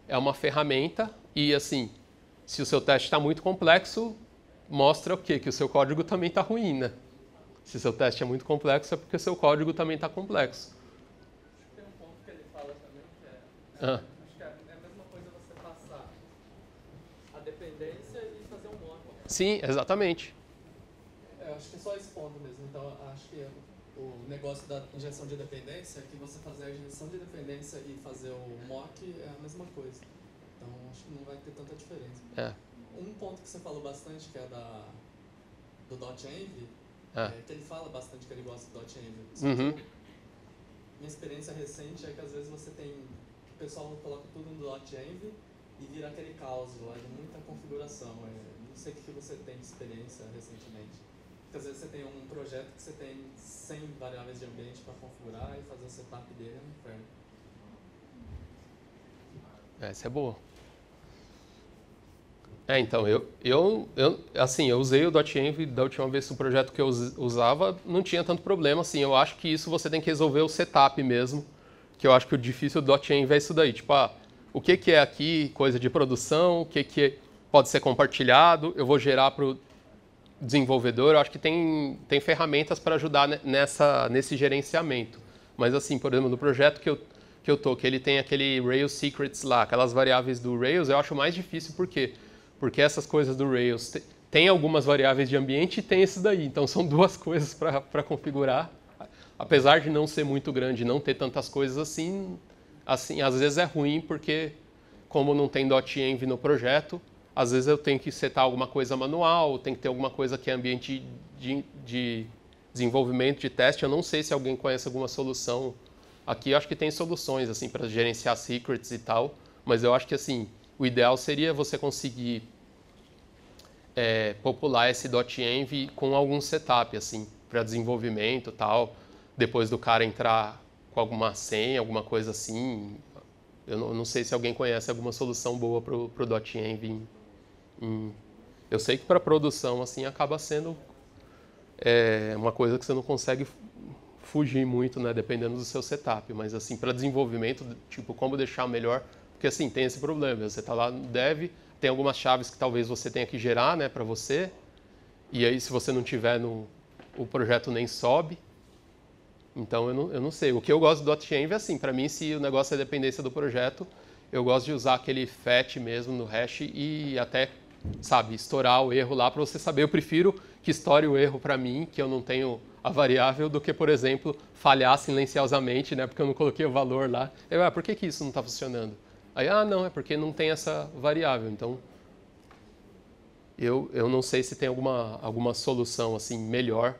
[SPEAKER 1] é uma ferramenta e, assim, se o seu teste está muito complexo, mostra o quê? Que o seu código também está ruim, né? Se o seu teste é muito complexo, é porque o seu código também está complexo. Acho que Tem um ponto que ele fala também que é... Ah. Acho que é, é a mesma coisa você passar a dependência e fazer um módulo. Sim, exatamente. É, acho que é só esse ponto mesmo. Então, acho que é o negócio da injeção de dependência é que você fazer a injeção de dependência e fazer o mock é a mesma coisa. Então acho que não vai ter tanta diferença. É. Um ponto que você falou bastante, que é da do Dot é. é que ele fala bastante que ele gosta do Dot Uhum. Minha experiência recente é que às vezes você tem. O pessoal coloca tudo no Dot e vira aquele caos lá de é muita configuração. É, não sei o que você tem de experiência recentemente às vezes você tem um projeto que você tem 100 variáveis de ambiente para configurar e fazer o setup dele no né? inferno. Essa é boa. É, então, eu, eu, eu, assim, eu usei o .env da última vez o projeto que eu usava, não tinha tanto problema, assim, eu acho que isso você tem que resolver o setup mesmo, que eu acho que o difícil do .env é isso daí, tipo, ah, o que, que é aqui, coisa de produção, o que, que é, pode ser compartilhado, eu vou gerar para desenvolvedor, eu acho que tem, tem ferramentas para ajudar nessa, nesse gerenciamento. Mas assim, por exemplo, no projeto que eu que eu tô, que ele tem aquele Rails secrets lá, aquelas variáveis do Rails, eu acho mais difícil por quê? Porque essas coisas do Rails tem algumas variáveis de ambiente e tem esse daí. Então são duas coisas para configurar. Apesar de não ser muito grande, não ter tantas coisas assim, assim, às vezes é ruim porque como não tem .env no projeto, às vezes eu tenho que setar alguma coisa manual, tem que ter alguma coisa que é ambiente de, de desenvolvimento, de teste. Eu não sei se alguém conhece alguma solução. Aqui eu acho que tem soluções assim para gerenciar secrets e tal, mas eu acho que assim o ideal seria você conseguir é, popular esse .env com algum setup assim para desenvolvimento tal, depois do cara entrar com alguma senha, alguma coisa assim. Eu não, não sei se alguém conhece alguma solução boa para o .env Hum. Eu sei que para produção assim acaba sendo é, uma coisa que você não consegue fugir muito, né, dependendo do seu setup, mas assim para desenvolvimento, tipo como deixar melhor, porque assim tem esse problema, você está lá no dev, tem algumas chaves que talvez você tenha que gerar, né, para você, e aí se você não tiver no o projeto nem sobe. Então eu não, eu não sei. O que eu gosto do .env é assim, para mim se o negócio é dependência do projeto, eu gosto de usar aquele fetch mesmo no hash e até sabe, estourar o erro lá para você saber. Eu prefiro que estoure o erro para mim, que eu não tenho a variável, do que, por exemplo, falhar silenciosamente, né, porque eu não coloquei o valor lá. Eu, ah, por que, que isso não está funcionando? Aí, ah, não, é porque não tem essa variável. Então, eu, eu não sei se tem alguma, alguma solução, assim, melhor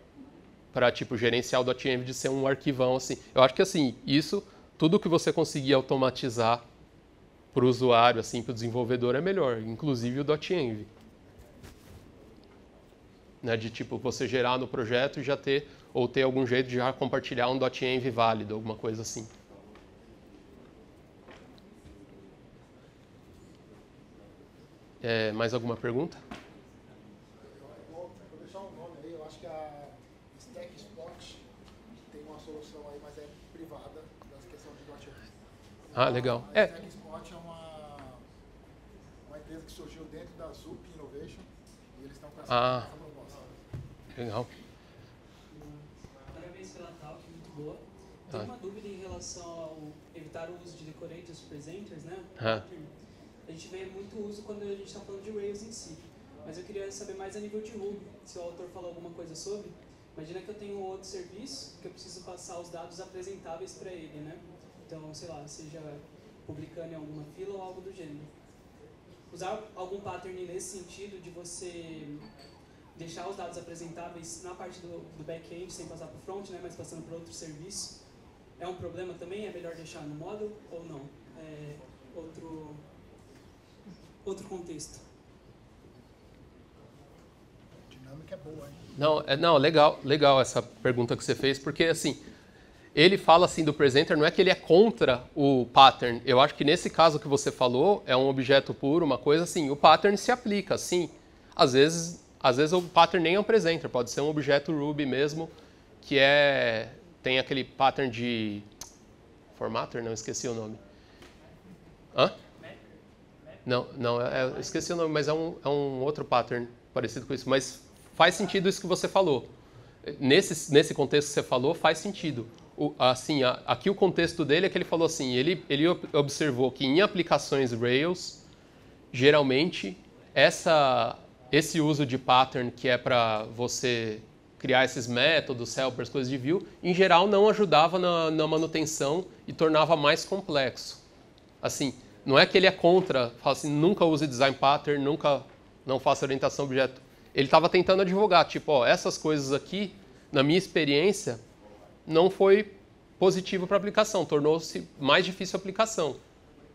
[SPEAKER 1] para, tipo, gerenciar o .env de ser um arquivão, assim. Eu acho que, assim, isso, tudo que você conseguir automatizar para o usuário, assim, para o desenvolvedor é melhor, inclusive o .env. Né, de tipo, você gerar no projeto e já ter, ou ter algum jeito de já compartilhar um .env válido, alguma coisa assim. É, mais alguma pergunta? Vou, deixar um nome eu acho que a
[SPEAKER 3] tem uma solução aí, mas é privada, das questões
[SPEAKER 1] Ah, legal. É. Ah, legal.
[SPEAKER 3] Parabéns pela talk, muito
[SPEAKER 1] boa. Tenho ah. uma dúvida em relação
[SPEAKER 3] ao evitar o uso de decorators presenters, né? Ah. A gente vê muito uso quando a gente está falando de Rails em si. Mas eu queria saber mais a nível de Ruby, se o autor falou alguma coisa
[SPEAKER 1] sobre. Imagina que eu tenho outro serviço que eu preciso passar os dados apresentáveis para ele, né? Então, sei lá, seja publicando em alguma fila ou algo do gênero usar algum pattern nesse sentido de você deixar os dados apresentáveis na parte do, do back-end sem passar para o front, né, mas passando para outro serviço, é um problema também?
[SPEAKER 3] É melhor deixar no módulo ou não? É outro, outro contexto. Dinâmica é boa, hein?
[SPEAKER 1] Não, é, não, legal, legal essa pergunta que você fez, porque assim ele fala assim do presenter, não é que ele é contra o pattern. Eu acho que nesse caso que você falou, é um objeto puro, uma coisa assim, o pattern se aplica, sim. Às vezes, às vezes o pattern nem é um presenter, pode ser um objeto Ruby mesmo, que é tem aquele pattern de formatter, não esqueci o nome. Hã? Não, não, é, é esqueci o nome, mas é um, é um outro pattern parecido com isso. Mas faz sentido isso que você falou. Nesse, nesse contexto que você falou, faz sentido o, assim, a, aqui o contexto dele é que ele falou assim, ele, ele observou que em aplicações Rails, geralmente, essa, esse uso de pattern que é para você criar esses métodos, helpers, coisas de view, em geral não ajudava na, na manutenção e tornava mais complexo. Assim, não é que ele é contra, fala assim, nunca use design pattern, nunca não faça orientação objeto. Ele estava tentando advogar, tipo, ó, essas coisas aqui, na minha experiência, não foi positivo para a aplicação, tornou-se mais difícil a aplicação.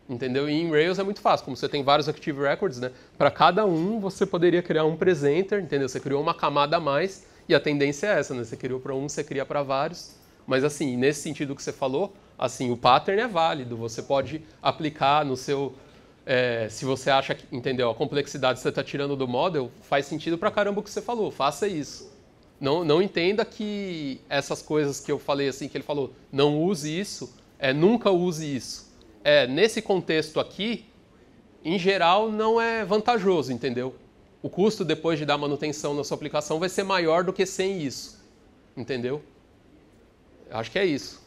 [SPEAKER 1] Entendeu? E em Rails é muito fácil, como você tem vários Active Records, né? Para cada um você poderia criar um presenter, entendeu? Você criou uma camada a mais e a tendência é essa, né? Você criou para um, você cria para vários. Mas assim, nesse sentido que você falou, assim, o pattern é válido, você pode aplicar no seu é, se você acha que, entendeu, a complexidade que você está tirando do model, faz sentido para caramba o que você falou, faça isso não, não entenda que essas coisas que eu falei assim, que ele falou, não use isso, é nunca use isso. É, nesse contexto aqui, em geral, não é vantajoso, entendeu? O custo depois de dar manutenção na sua aplicação vai ser maior do que sem isso, entendeu? Acho que é isso.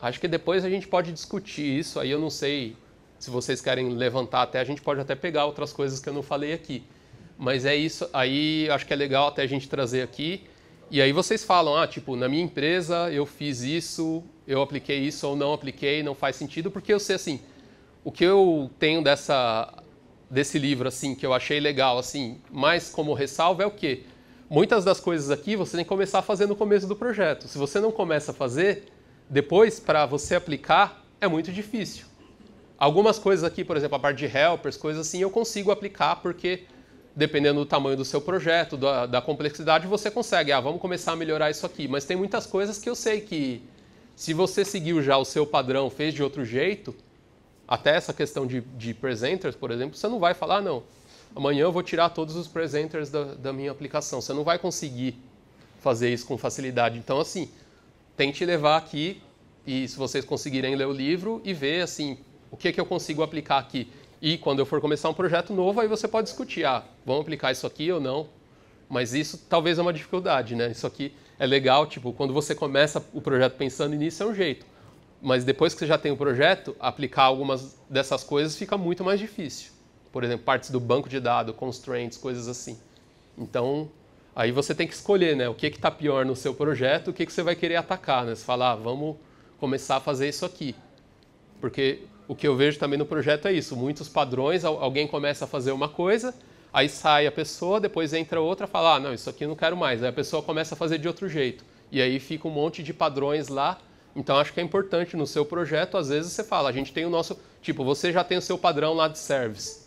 [SPEAKER 1] Acho que depois a gente pode discutir isso aí, eu não sei se vocês querem levantar até, a gente pode até pegar outras coisas que eu não falei aqui. Mas é isso, aí acho que é legal até a gente trazer aqui. E aí vocês falam, ah, tipo, na minha empresa eu fiz isso, eu apliquei isso ou não apliquei, não faz sentido, porque eu sei assim, o que eu tenho dessa desse livro assim que eu achei legal assim, mais como ressalva é o quê? Muitas das coisas aqui você tem que começar a fazer no começo do projeto. Se você não começa a fazer, depois para você aplicar é muito difícil. Algumas coisas aqui, por exemplo, a parte de helpers, coisas assim, eu consigo aplicar porque dependendo do tamanho do seu projeto, da, da, complexidade, você consegue. Ah, vamos começar a melhorar isso aqui. Mas tem muitas coisas que eu sei que, se você seguiu já o seu padrão, fez de outro jeito, até essa questão de, de presenters, por exemplo, você não vai falar, ah, não, amanhã eu vou tirar todos os presenters da, da minha aplicação. Você não vai conseguir fazer isso com facilidade. Então, assim, tente levar aqui e se vocês conseguirem ler o livro e ver, assim, o que, que eu consigo aplicar aqui? E quando eu for começar um projeto novo, aí você pode discutir, ah, vamos aplicar isso aqui ou não. Mas isso talvez é uma dificuldade, né? Isso aqui é legal, tipo, quando você começa o projeto pensando nisso é um jeito. Mas depois que você já tem o projeto, aplicar algumas dessas coisas fica muito mais difícil. Por exemplo, partes do banco de dados, constraints, coisas assim. Então, aí você tem que escolher, né? O que que está pior no seu projeto, o que, que você vai querer atacar, né? Você fala, ah, vamos começar a fazer isso aqui. Porque o que eu vejo também no projeto é isso: muitos padrões, alguém começa a fazer uma coisa, aí sai a pessoa, depois entra outra, fala, ah, não, isso aqui não quero mais. Aí a pessoa começa a fazer de outro jeito. E aí fica um monte de padrões lá. Então acho que é importante no seu projeto, às vezes você fala, a gente tem o nosso, tipo, você já tem o seu padrão lá de service.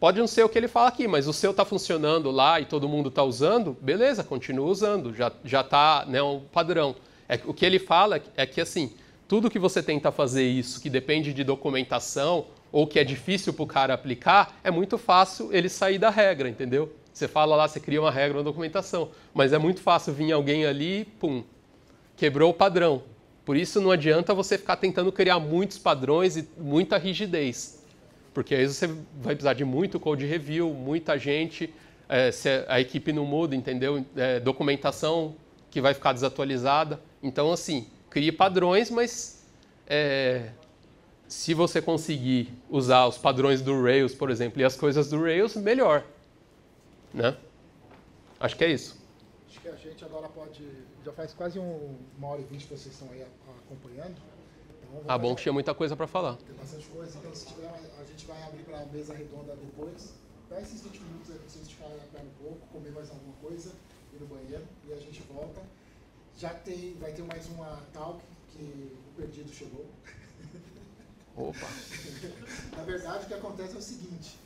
[SPEAKER 1] Pode não ser o que ele fala aqui, mas o seu está funcionando lá e todo mundo está usando, beleza, continua usando, já está né, um padrão. É, o que ele fala é que é assim, tudo que você tenta fazer isso, que depende de documentação ou que é difícil para o cara aplicar, é muito fácil ele sair da regra, entendeu? Você fala lá, você cria uma regra na documentação, mas é muito fácil vir alguém ali, pum, quebrou o padrão. Por isso não adianta você ficar tentando criar muitos padrões e muita rigidez, porque aí você vai precisar de muito code review, muita gente, é, a equipe não muda, entendeu? É, documentação que vai ficar desatualizada. Então, assim, crie padrões, mas é, se você conseguir usar os padrões do Rails, por exemplo, e as coisas do Rails, melhor. Né? Acho que é isso. Acho
[SPEAKER 3] que a gente agora pode. Já faz quase um, uma hora e vinte que vocês estão aí acompanhando. Então, ah, bom, fazer... tinha
[SPEAKER 1] muita coisa para falar. Tem
[SPEAKER 3] bastante coisa, então se tiver, a gente vai abrir para a mesa redonda depois. Dá esses 20 minutos aí para vocês ficarem pé um pouco, comer mais alguma coisa, ir no banheiro e a gente volta. Já tem, vai ter mais uma talk que o perdido chegou.
[SPEAKER 1] Opa!
[SPEAKER 3] Na verdade, o que acontece é o seguinte: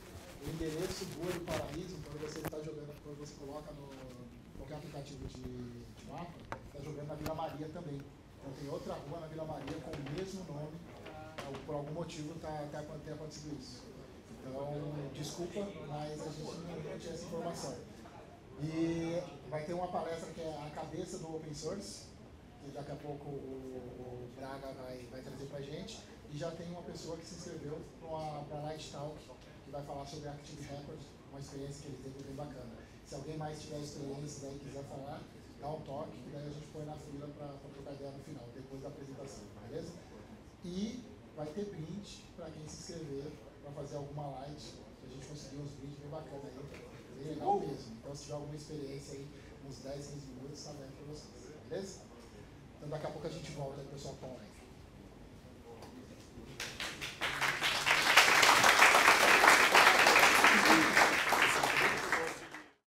[SPEAKER 3] o endereço boa do paraíso, então, quando você está jogando, quando você coloca no qualquer aplicativo de, de mapa, está jogando na Vila Maria também. Então tem outra rua na Vila Maria com o mesmo nome, então, por algum motivo está tá, tem acontecido isso. Então, desculpa, mas a gente não tinha essa informação. E vai ter uma palestra que é a cabeça do open source, que daqui a pouco o, o Braga vai, vai trazer para gente. E já tem uma pessoa que se inscreveu para a Light Talk, que vai falar sobre Active Record, uma experiência que ele teve bem bacana. Se alguém mais tiver experiência e quiser falar, dá um toque, que daí a gente põe na fila para trocar ideia no final, depois da apresentação, beleza? E vai ter print para quem se inscrever para fazer alguma light, que a gente conseguiu uns brindes bem bacanas aí. É legal mesmo. Então, se tiver alguma experiência aí, uns 10, 15 minutos, está aberto é para vocês, beleza? Então, daqui a pouco a gente volta aí, pessoal, com mais.